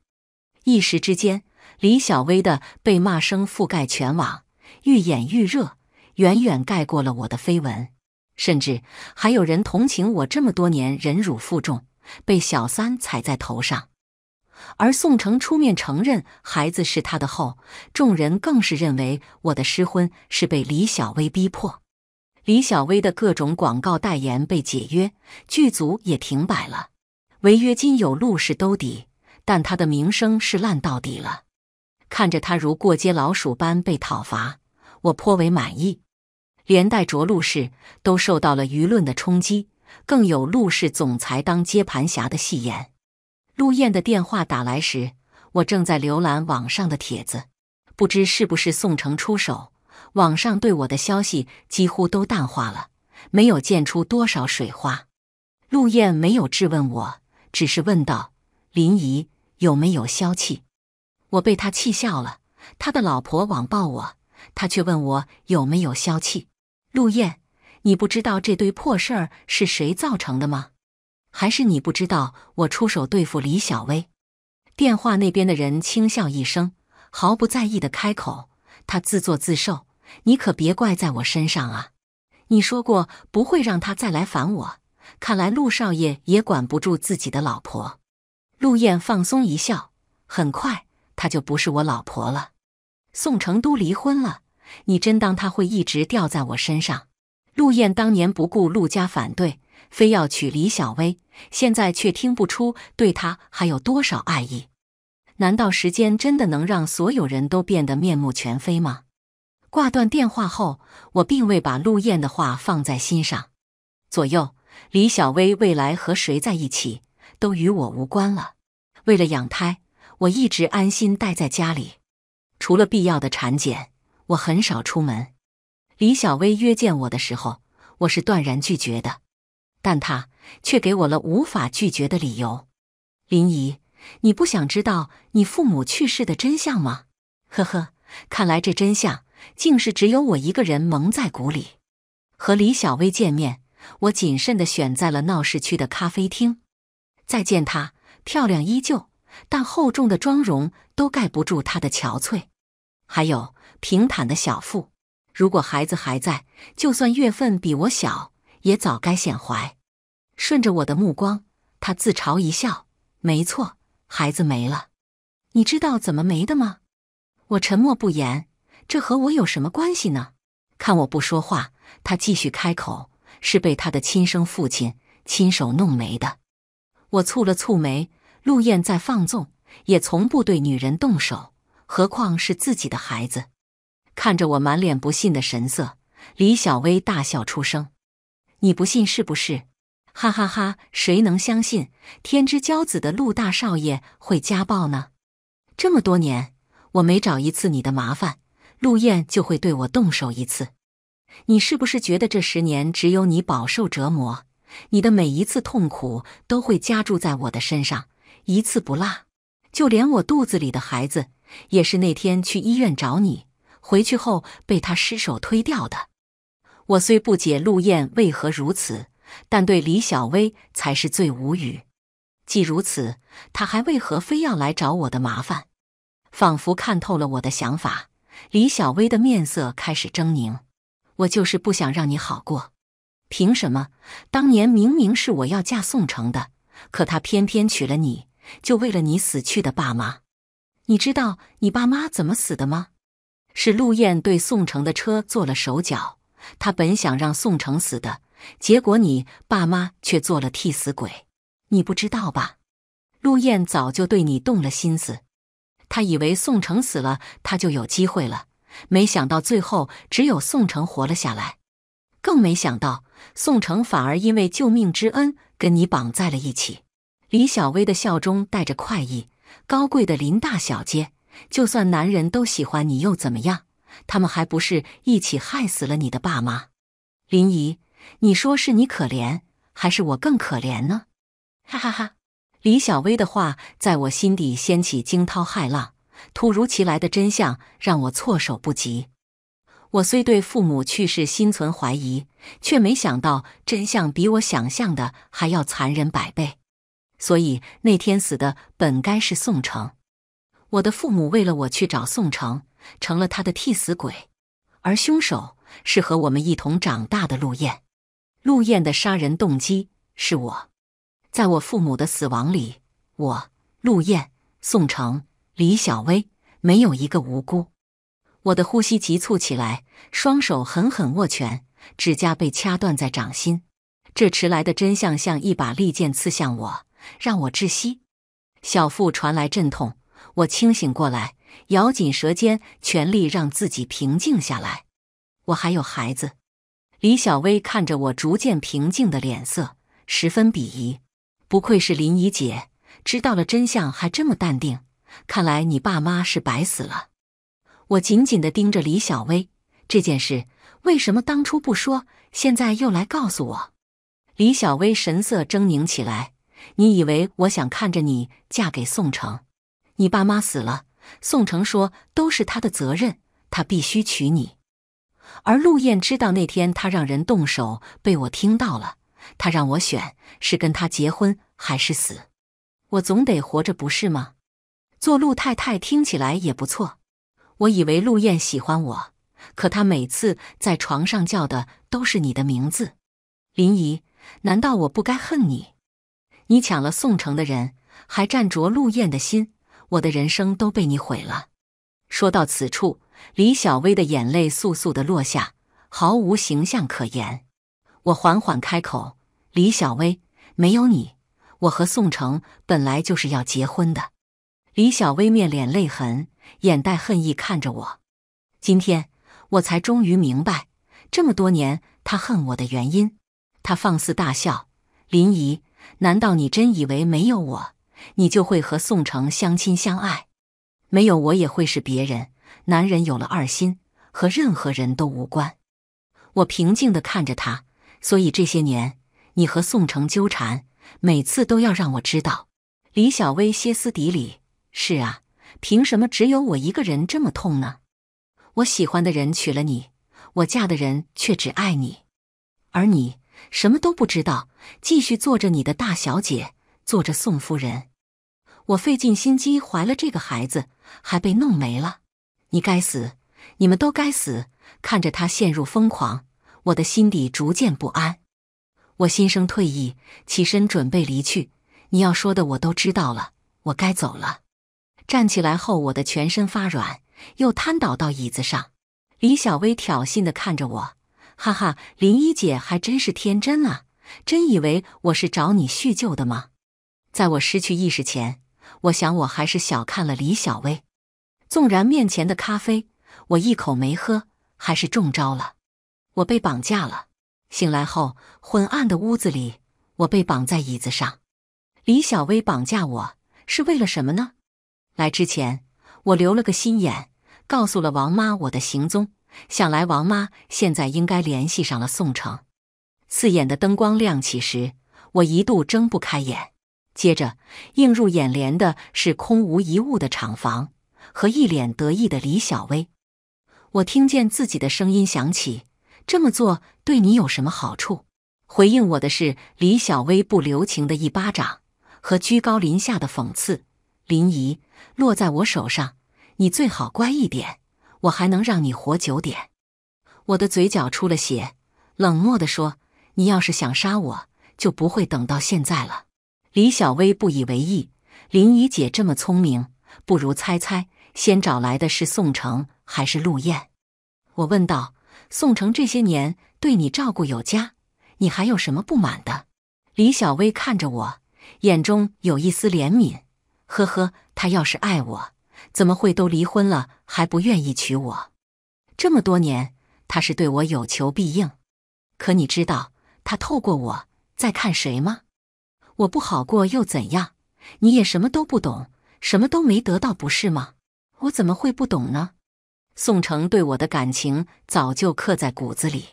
一时之间，李小薇的被骂声覆盖全网，愈演愈热。远远盖过了我的绯闻，甚至还有人同情我这么多年忍辱负重，被小三踩在头上。而宋城出面承认孩子是他的后，众人更是认为我的失婚是被李小薇逼迫。李小薇的各种广告代言被解约，剧组也停摆了，违约金有路是兜底，但他的名声是烂到底了。看着他如过街老鼠般被讨伐。我颇为满意，连带着陆氏都受到了舆论的冲击，更有陆氏总裁当接盘侠的戏言。陆燕的电话打来时，我正在浏览网上的帖子，不知是不是宋城出手，网上对我的消息几乎都淡化了，没有溅出多少水花。陆燕没有质问我，只是问道：“林怡有没有消气？”我被他气笑了，他的老婆网暴我。他却问我有没有消气。陆燕，你不知道这堆破事儿是谁造成的吗？还是你不知道我出手对付李小薇？电话那边的人轻笑一声，毫不在意的开口：“他自作自受，你可别怪在我身上啊！你说过不会让他再来烦我，看来陆少爷也管不住自己的老婆。”陆燕放松一笑，很快她就不是我老婆了。宋成都离婚了，你真当他会一直吊在我身上？陆燕当年不顾陆家反对，非要娶李小薇，现在却听不出对他还有多少爱意。难道时间真的能让所有人都变得面目全非吗？挂断电话后，我并未把陆燕的话放在心上。左右，李小薇未来和谁在一起都与我无关了。为了养胎，我一直安心待在家里。除了必要的产检，我很少出门。李小薇约见我的时候，我是断然拒绝的，但她却给我了无法拒绝的理由。林姨，你不想知道你父母去世的真相吗？呵呵，看来这真相竟是只有我一个人蒙在鼓里。和李小薇见面，我谨慎的选在了闹市区的咖啡厅。再见她，漂亮依旧，但厚重的妆容都盖不住她的憔悴。还有平坦的小腹，如果孩子还在，就算月份比我小，也早该显怀。顺着我的目光，他自嘲一笑：“没错，孩子没了。你知道怎么没的吗？”我沉默不言，这和我有什么关系呢？看我不说话，他继续开口：“是被他的亲生父亲亲手弄没的。”我蹙了蹙眉，陆雁再放纵，也从不对女人动手。何况是自己的孩子，看着我满脸不信的神色，李小薇大笑出声：“你不信是不是？哈哈哈！谁能相信天之骄子的陆大少爷会家暴呢？这么多年，我每找一次你的麻烦，陆燕就会对我动手一次。你是不是觉得这十年只有你饱受折磨？你的每一次痛苦都会加注在我的身上，一次不落。就连我肚子里的孩子。”也是那天去医院找你，回去后被他失手推掉的。我虽不解陆燕为何如此，但对李小薇才是最无语。既如此，他还为何非要来找我的麻烦？仿佛看透了我的想法，李小薇的面色开始狰狞。我就是不想让你好过。凭什么？当年明明是我要嫁宋城的，可他偏偏娶了你，就为了你死去的爸妈。你知道你爸妈怎么死的吗？是陆雁对宋城的车做了手脚，他本想让宋城死的，结果你爸妈却做了替死鬼。你不知道吧？陆雁早就对你动了心思，他以为宋城死了，他就有机会了，没想到最后只有宋城活了下来，更没想到宋城反而因为救命之恩跟你绑在了一起。李小薇的笑中带着快意。高贵的林大小姐，就算男人都喜欢你又怎么样？他们还不是一起害死了你的爸妈？林姨，你说是你可怜，还是我更可怜呢？哈哈哈！李小薇的话在我心底掀起惊涛骇浪，突如其来的真相让我措手不及。我虽对父母去世心存怀疑，却没想到真相比我想象的还要残忍百倍。所以那天死的本该是宋城，我的父母为了我去找宋城，成了他的替死鬼，而凶手是和我们一同长大的陆雁。陆雁的杀人动机是我，在我父母的死亡里，我、陆雁、宋城、李小薇没有一个无辜。我的呼吸急促起来，双手狠狠握拳，指甲被掐断在掌心。这迟来的真相像一把利剑刺向我。让我窒息，小腹传来阵痛，我清醒过来，咬紧舌尖，全力让自己平静下来。我还有孩子。李小薇看着我逐渐平静的脸色，十分鄙夷：“不愧是林姨姐，知道了真相还这么淡定。看来你爸妈是白死了。”我紧紧的盯着李小薇，这件事为什么当初不说，现在又来告诉我？李小薇神色狰狞起来。你以为我想看着你嫁给宋城？你爸妈死了，宋城说都是他的责任，他必须娶你。而陆燕知道那天他让人动手，被我听到了。他让我选，是跟他结婚还是死？我总得活着，不是吗？做陆太太听起来也不错。我以为陆燕喜欢我，可他每次在床上叫的都是你的名字，林怡。难道我不该恨你？你抢了宋城的人，还占着陆雁的心，我的人生都被你毁了。说到此处，李小薇的眼泪簌簌的落下，毫无形象可言。我缓缓开口：“李小薇，没有你，我和宋城本来就是要结婚的。”李小薇面脸泪痕，眼带恨意看着我。今天我才终于明白，这么多年他恨我的原因。他放肆大笑，林姨。难道你真以为没有我，你就会和宋城相亲相爱？没有我也会是别人。男人有了二心，和任何人都无关。我平静地看着他，所以这些年你和宋城纠缠，每次都要让我知道。李小薇歇斯底里：“是啊，凭什么只有我一个人这么痛呢？我喜欢的人娶了你，我嫁的人却只爱你，而你……”什么都不知道，继续做着你的大小姐，做着宋夫人。我费尽心机怀了这个孩子，还被弄没了。你该死，你们都该死！看着她陷入疯狂，我的心底逐渐不安。我心生退意，起身准备离去。你要说的我都知道了，我该走了。站起来后，我的全身发软，又瘫倒到椅子上。李小薇挑衅地看着我。哈哈，林一姐还真是天真啊！真以为我是找你叙旧的吗？在我失去意识前，我想我还是小看了李小薇。纵然面前的咖啡我一口没喝，还是中招了。我被绑架了。醒来后，昏暗的屋子里，我被绑在椅子上。李小薇绑架我是为了什么呢？来之前，我留了个心眼，告诉了王妈我的行踪。想来王妈现在应该联系上了宋城。刺眼的灯光亮起时，我一度睁不开眼。接着映入眼帘的是空无一物的厂房和一脸得意的李小薇。我听见自己的声音响起：“这么做对你有什么好处？”回应我的是李小薇不留情的一巴掌和居高临下的讽刺：“林姨，落在我手上，你最好乖一点。”我还能让你活久点？我的嘴角出了血，冷漠地说：“你要是想杀我，就不会等到现在了。”李小薇不以为意。林姨姐这么聪明，不如猜猜，先找来的是宋城还是陆雁？我问道：“宋城这些年对你照顾有加，你还有什么不满的？”李小薇看着我，眼中有一丝怜悯。呵呵，他要是爱我。怎么会都离婚了还不愿意娶我？这么多年，他是对我有求必应，可你知道他透过我在看谁吗？我不好过又怎样？你也什么都不懂，什么都没得到，不是吗？我怎么会不懂呢？宋城对我的感情早就刻在骨子里，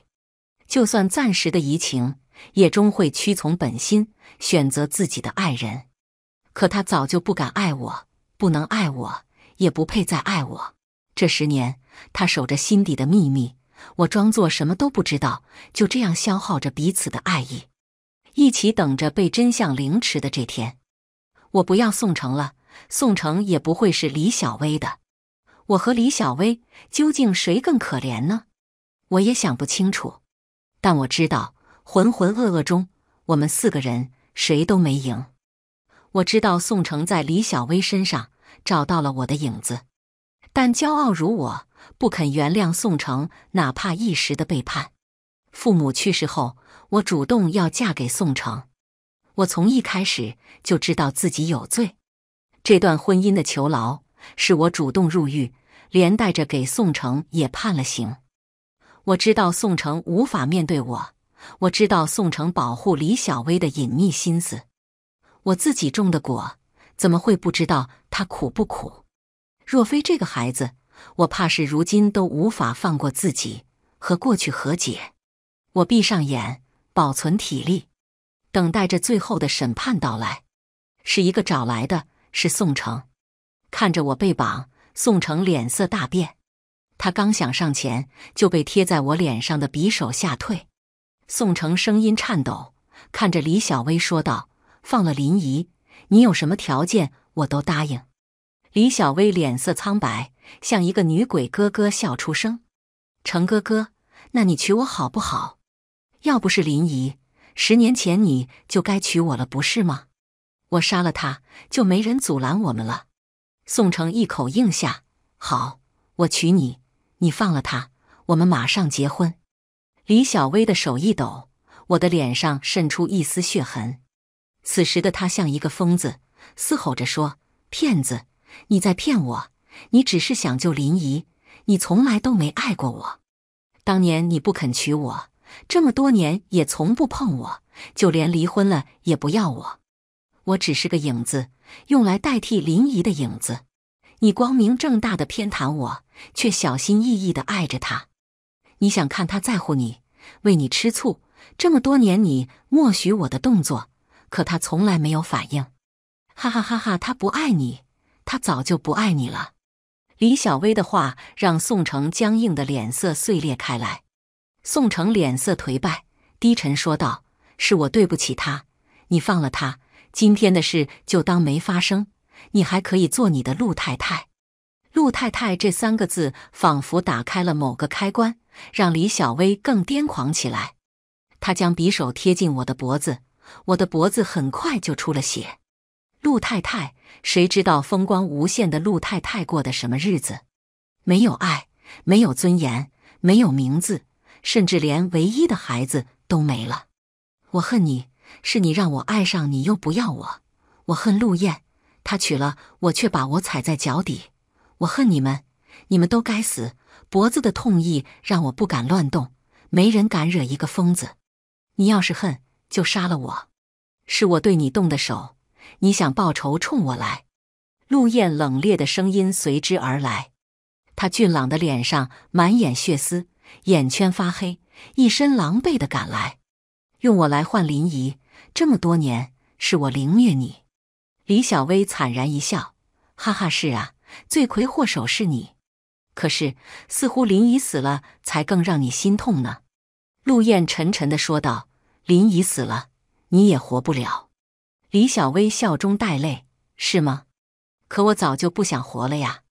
就算暂时的移情，也终会屈从本心，选择自己的爱人。可他早就不敢爱我，不能爱我。也不配再爱我。这十年，他守着心底的秘密，我装作什么都不知道，就这样消耗着彼此的爱意，一起等着被真相凌迟的这天。我不要宋城了，宋城也不会是李小薇的。我和李小薇究竟谁更可怜呢？我也想不清楚。但我知道，浑浑噩噩中，我们四个人谁都没赢。我知道宋城在李小薇身上。找到了我的影子，但骄傲如我不肯原谅宋城，哪怕一时的背叛。父母去世后，我主动要嫁给宋城。我从一开始就知道自己有罪，这段婚姻的囚牢是我主动入狱，连带着给宋城也判了刑。我知道宋城无法面对我，我知道宋城保护李小薇的隐秘心思，我自己种的果。怎么会不知道他苦不苦？若非这个孩子，我怕是如今都无法放过自己和过去和解。我闭上眼，保存体力，等待着最后的审判到来。是一个找来的，是宋城。看着我被绑，宋城脸色大变。他刚想上前，就被贴在我脸上的匕首吓退。宋城声音颤抖，看着李小薇说道：“放了林姨。”你有什么条件，我都答应。李小薇脸色苍白，像一个女鬼，咯咯笑出声。程哥哥，那你娶我好不好？要不是林姨，十年前你就该娶我了，不是吗？我杀了他，就没人阻拦我们了。宋城一口应下，好，我娶你，你放了他，我们马上结婚。李小薇的手一抖，我的脸上渗出一丝血痕。此时的他像一个疯子，嘶吼着说：“骗子，你在骗我！你只是想救林怡，你从来都没爱过我。当年你不肯娶我，这么多年也从不碰我，就连离婚了也不要我。我只是个影子，用来代替林怡的影子。你光明正大的偏袒我，却小心翼翼的爱着他。你想看他在乎你，为你吃醋。这么多年，你默许我的动作。”可他从来没有反应，哈哈哈哈！他不爱你，他早就不爱你了。李小薇的话让宋城僵硬的脸色碎裂开来。宋城脸色颓败，低沉说道：“是我对不起他，你放了他，今天的事就当没发生，你还可以做你的陆太太。”“陆太太”这三个字仿佛打开了某个开关，让李小薇更癫狂起来。她将匕首贴近我的脖子。我的脖子很快就出了血。陆太太，谁知道风光无限的陆太太过的什么日子？没有爱，没有尊严，没有名字，甚至连唯一的孩子都没了。我恨你，是你让我爱上你又不要我。我恨陆雁，他娶了我却把我踩在脚底。我恨你们，你们都该死！脖子的痛意让我不敢乱动，没人敢惹一个疯子。你要是恨。就杀了我，是我对你动的手，你想报仇冲我来。陆燕冷冽的声音随之而来，他俊朗的脸上满眼血丝，眼圈发黑，一身狼狈的赶来，用我来换林姨。这么多年，是我凌虐你。李小薇惨然一笑，哈哈，是啊，罪魁祸首是你。可是，似乎林姨死了才更让你心痛呢。陆燕沉沉的说道。林姨死了，你也活不了。李小薇笑中带泪，是吗？可我早就不想活了呀！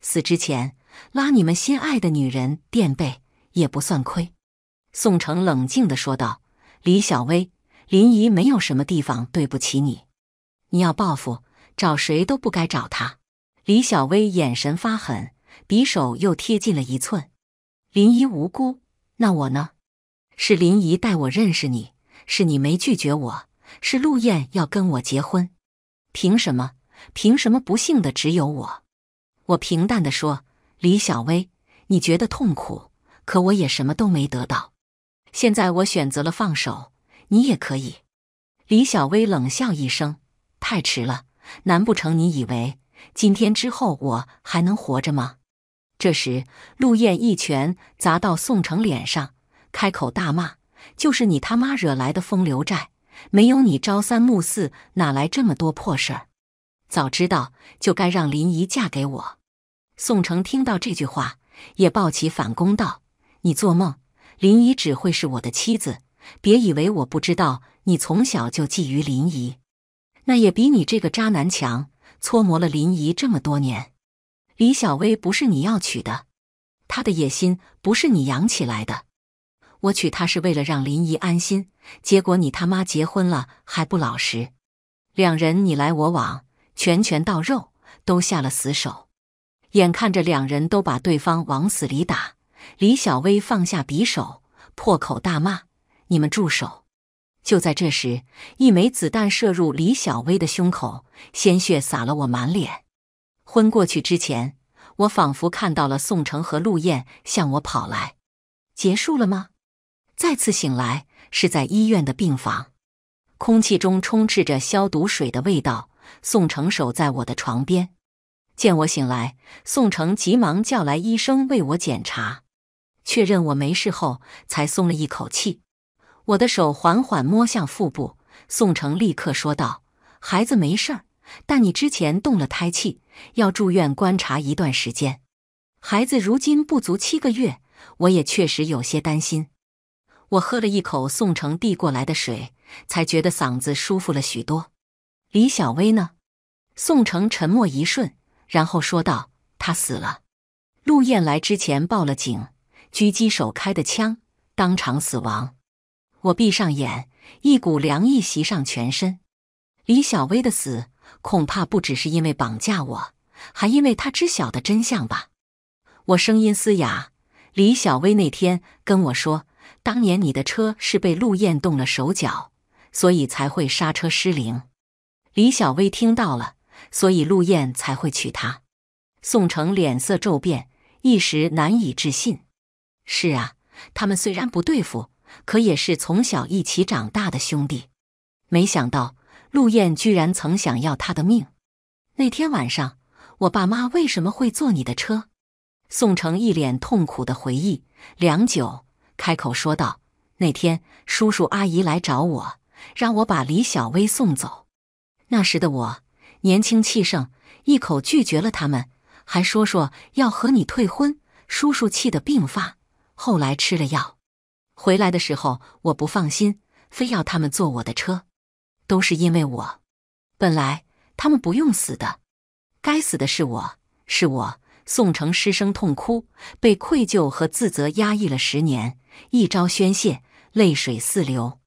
死之前拉你们心爱的女人垫背，也不算亏。宋城冷静地说道：“李小薇，林姨没有什么地方对不起你，你要报复，找谁都不该找她。”李小薇眼神发狠，匕首又贴近了一寸。林姨无辜，那我呢？是林姨带我认识你。是你没拒绝我，是陆雁要跟我结婚，凭什么？凭什么不幸的只有我？我平淡的说：“李小薇，你觉得痛苦？可我也什么都没得到。现在我选择了放手，你也可以。”李小薇冷笑一声：“太迟了，难不成你以为今天之后我还能活着吗？”这时，陆雁一拳砸到宋城脸上，开口大骂。就是你他妈惹来的风流债，没有你朝三暮四，哪来这么多破事儿？早知道就该让林姨嫁给我。宋城听到这句话，也抱起反攻道：“你做梦！林姨只会是我的妻子。别以为我不知道，你从小就觊觎林姨，那也比你这个渣男强。搓磨了林姨这么多年，李小薇不是你要娶的，她的野心不是你养起来的。”我娶她是为了让林姨安心，结果你他妈结婚了还不老实，两人你来我往，拳拳到肉，都下了死手。眼看着两人都把对方往死里打，李小薇放下匕首，破口大骂：“你们住手！”就在这时，一枚子弹射入李小薇的胸口，鲜血洒了我满脸。昏过去之前，我仿佛看到了宋城和陆雁向我跑来。结束了吗？再次醒来是在医院的病房，空气中充斥着消毒水的味道。宋城守在我的床边，见我醒来，宋城急忙叫来医生为我检查，确认我没事后才松了一口气。我的手缓缓摸向腹部，宋城立刻说道：“孩子没事，但你之前动了胎气，要住院观察一段时间。孩子如今不足七个月，我也确实有些担心。”我喝了一口宋城递过来的水，才觉得嗓子舒服了许多。李小薇呢？宋城沉默一瞬，然后说道：“他死了。陆燕来之前报了警，狙击手开的枪，当场死亡。”我闭上眼，一股凉意袭上全身。李小薇的死恐怕不只是因为绑架我，还因为他知晓的真相吧？我声音嘶哑。李小薇那天跟我说。当年你的车是被陆燕动了手脚，所以才会刹车失灵。李小薇听到了，所以陆燕才会娶她。宋城脸色骤变，一时难以置信。是啊，他们虽然不对付，可也是从小一起长大的兄弟。没想到陆燕居然曾想要他的命。那天晚上，我爸妈为什么会坐你的车？宋城一脸痛苦的回忆，良久。开口说道：“那天叔叔阿姨来找我，让我把李小薇送走。那时的我年轻气盛，一口拒绝了他们，还说说要和你退婚。叔叔气得病发，后来吃了药。回来的时候，我不放心，非要他们坐我的车。都是因为我，本来他们不用死的。该死的是我，是我。”宋城失声痛哭，被愧疚和自责压抑了十年。一朝宣泄，泪水四流。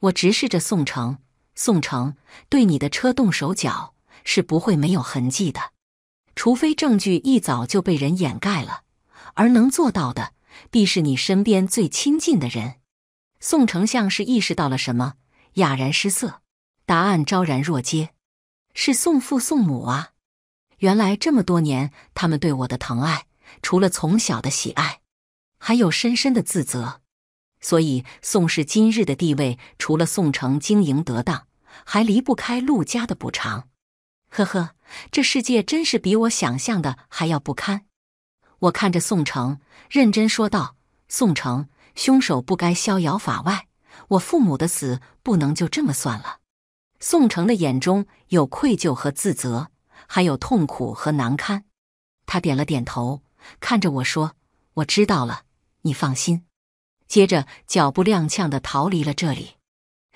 我直视着宋城，宋城对你的车动手脚是不会没有痕迹的，除非证据一早就被人掩盖了。而能做到的，必是你身边最亲近的人。宋丞相是意识到了什么，哑然失色。答案昭然若揭，是宋父宋母啊！原来这么多年，他们对我的疼爱，除了从小的喜爱。还有深深的自责，所以宋氏今日的地位，除了宋城经营得当，还离不开陆家的补偿。呵呵，这世界真是比我想象的还要不堪。我看着宋城，认真说道：“宋城，凶手不该逍遥法外，我父母的死不能就这么算了。”宋城的眼中有愧疚和自责，还有痛苦和难堪。他点了点头，看着我说：“我知道了。”你放心，接着脚步踉跄的逃离了这里。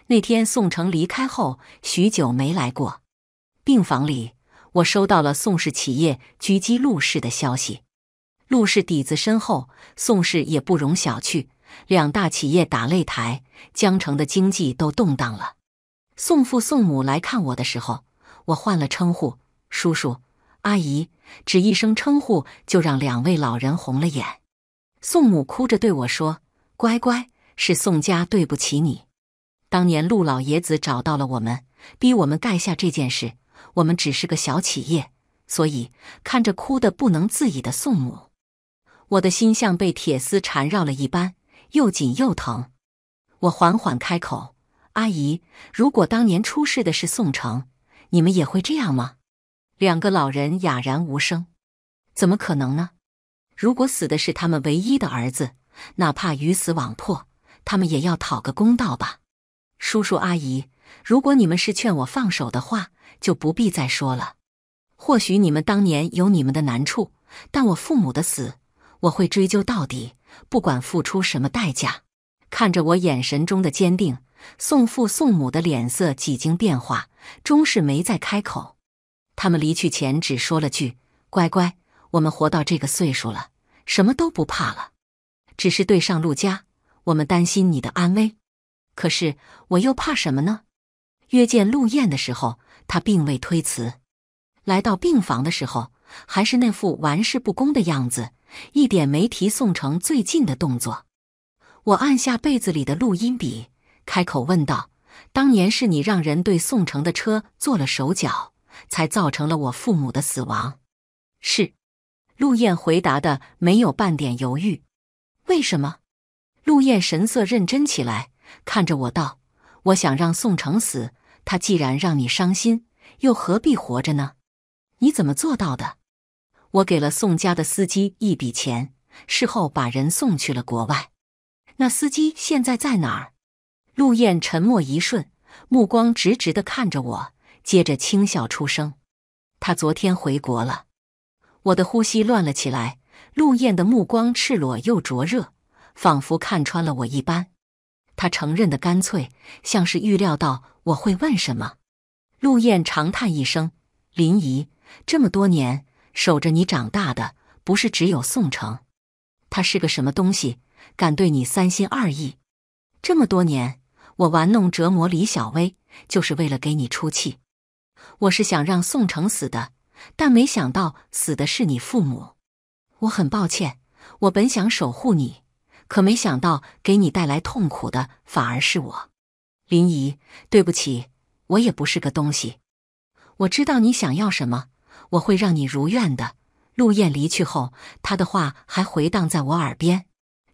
那天宋城离开后，许久没来过病房里。我收到了宋氏企业狙击陆氏的消息。陆氏底子深厚，宋氏也不容小觑。两大企业打擂台，江城的经济都动荡了。宋父宋母来看我的时候，我换了称呼，叔叔阿姨，只一声称呼就让两位老人红了眼。宋母哭着对我说：“乖乖，是宋家对不起你。当年陆老爷子找到了我们，逼我们盖下这件事。我们只是个小企业，所以看着哭得不能自已的宋母，我的心像被铁丝缠绕了一般，又紧又疼。我缓缓开口：‘阿姨，如果当年出事的是宋城，你们也会这样吗？’两个老人哑然无声。怎么可能呢？”如果死的是他们唯一的儿子，哪怕鱼死网破，他们也要讨个公道吧。叔叔阿姨，如果你们是劝我放手的话，就不必再说了。或许你们当年有你们的难处，但我父母的死，我会追究到底，不管付出什么代价。看着我眼神中的坚定，宋父宋母的脸色几经变化，终是没再开口。他们离去前只说了句：“乖乖。”我们活到这个岁数了，什么都不怕了，只是对上陆家，我们担心你的安危。可是我又怕什么呢？约见陆雁的时候，他并未推辞。来到病房的时候，还是那副玩世不恭的样子，一点没提宋城最近的动作。我按下被子里的录音笔，开口问道：“当年是你让人对宋城的车做了手脚，才造成了我父母的死亡？”是。陆燕回答的没有半点犹豫。为什么？陆燕神色认真起来，看着我道：“我想让宋城死。他既然让你伤心，又何必活着呢？”你怎么做到的？我给了宋家的司机一笔钱，事后把人送去了国外。那司机现在在哪儿？陆燕沉默一瞬，目光直直的看着我，接着轻笑出声：“他昨天回国了。”我的呼吸乱了起来，陆燕的目光赤裸又灼热，仿佛看穿了我一般。他承认的干脆，像是预料到我会问什么。陆燕长叹一声：“林姨，这么多年守着你长大的，不是只有宋城。他是个什么东西，敢对你三心二意？这么多年，我玩弄折磨李小薇，就是为了给你出气。我是想让宋城死的。”但没想到死的是你父母，我很抱歉。我本想守护你，可没想到给你带来痛苦的反而是我。林姨，对不起，我也不是个东西。我知道你想要什么，我会让你如愿的。陆雁离去后，他的话还回荡在我耳边。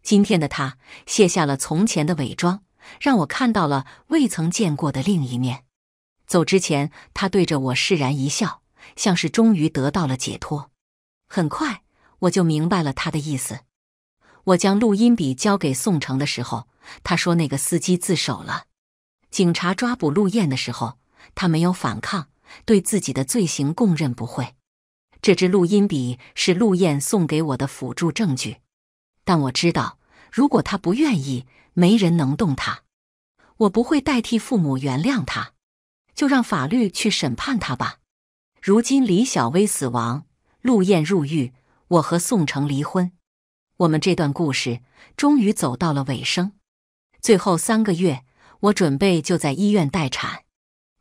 今天的他卸下了从前的伪装，让我看到了未曾见过的另一面。走之前，他对着我释然一笑。像是终于得到了解脱。很快我就明白了他的意思。我将录音笔交给宋城的时候，他说那个司机自首了。警察抓捕陆燕的时候，他没有反抗，对自己的罪行供认不讳。这支录音笔是陆燕送给我的辅助证据，但我知道，如果他不愿意，没人能动他。我不会代替父母原谅他，就让法律去审判他吧。如今李小薇死亡，陆燕入狱，我和宋城离婚，我们这段故事终于走到了尾声。最后三个月，我准备就在医院待产。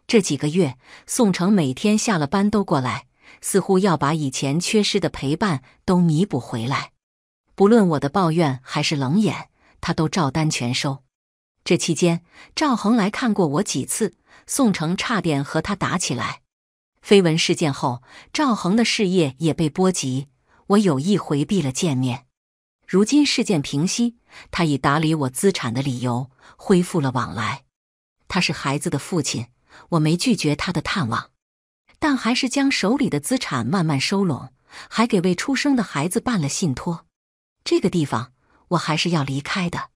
这几个月，宋城每天下了班都过来，似乎要把以前缺失的陪伴都弥补回来。不论我的抱怨还是冷眼，他都照单全收。这期间，赵恒来看过我几次，宋城差点和他打起来。绯闻事件后，赵恒的事业也被波及，我有意回避了见面。如今事件平息，他以打理我资产的理由恢复了往来。他是孩子的父亲，我没拒绝他的探望，但还是将手里的资产慢慢收拢，还给未出生的孩子办了信托。这个地方我还是要离开的。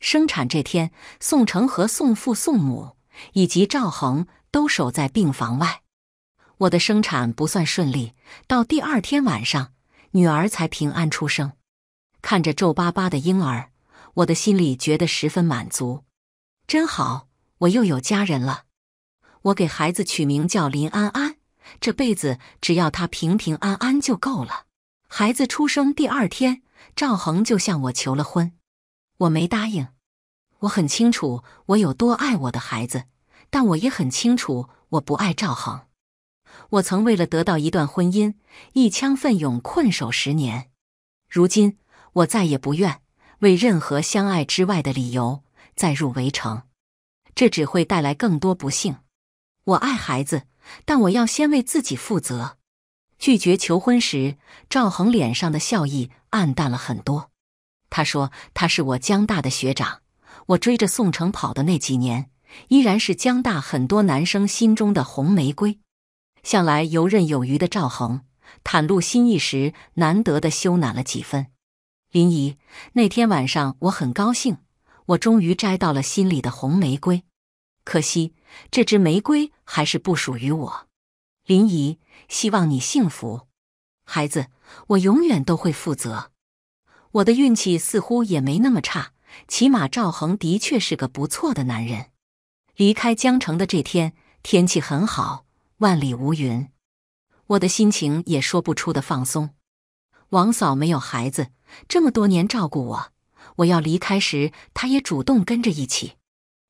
生产这天，宋成和宋父、宋母以及赵恒都守在病房外。我的生产不算顺利，到第二天晚上，女儿才平安出生。看着皱巴巴的婴儿，我的心里觉得十分满足，真好，我又有家人了。我给孩子取名叫林安安，这辈子只要他平平安安就够了。孩子出生第二天，赵恒就向我求了婚，我没答应。我很清楚我有多爱我的孩子，但我也很清楚我不爱赵恒。我曾为了得到一段婚姻，一腔奋勇困守十年。如今我再也不愿为任何相爱之外的理由再入围城，这只会带来更多不幸。我爱孩子，但我要先为自己负责。拒绝求婚时，赵恒脸上的笑意暗淡了很多。他说：“他是我江大的学长，我追着宋城跑的那几年，依然是江大很多男生心中的红玫瑰。”向来游刃有余的赵恒，袒露心意时难得的羞赧了几分。林姨，那天晚上我很高兴，我终于摘到了心里的红玫瑰。可惜，这支玫瑰还是不属于我。林姨，希望你幸福。孩子，我永远都会负责。我的运气似乎也没那么差，起码赵恒的确是个不错的男人。离开江城的这天，天气很好。万里无云，我的心情也说不出的放松。王嫂没有孩子，这么多年照顾我，我要离开时，她也主动跟着一起。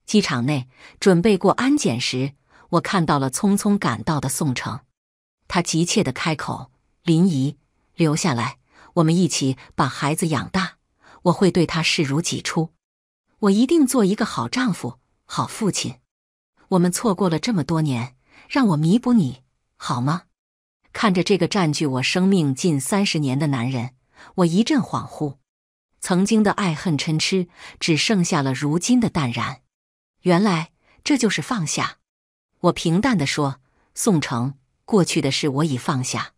机场内准备过安检时，我看到了匆匆赶到的宋城，他急切的开口：“林姨，留下来，我们一起把孩子养大，我会对他视如己出，我一定做一个好丈夫、好父亲。我们错过了这么多年。”让我弥补你好吗？看着这个占据我生命近三十年的男人，我一阵恍惚。曾经的爱恨嗔痴，只剩下了如今的淡然。原来这就是放下。我平淡的说：“宋城，过去的事我已放下，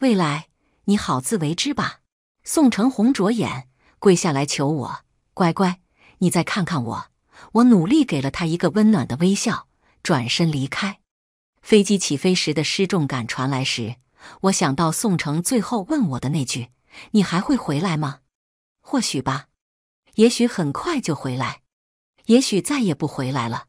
未来你好自为之吧。”宋城红着眼跪下来求我：“乖乖，你再看看我。”我努力给了他一个温暖的微笑，转身离开。飞机起飞时的失重感传来时，我想到宋城最后问我的那句：“你还会回来吗？”或许吧，也许很快就回来，也许再也不回来了。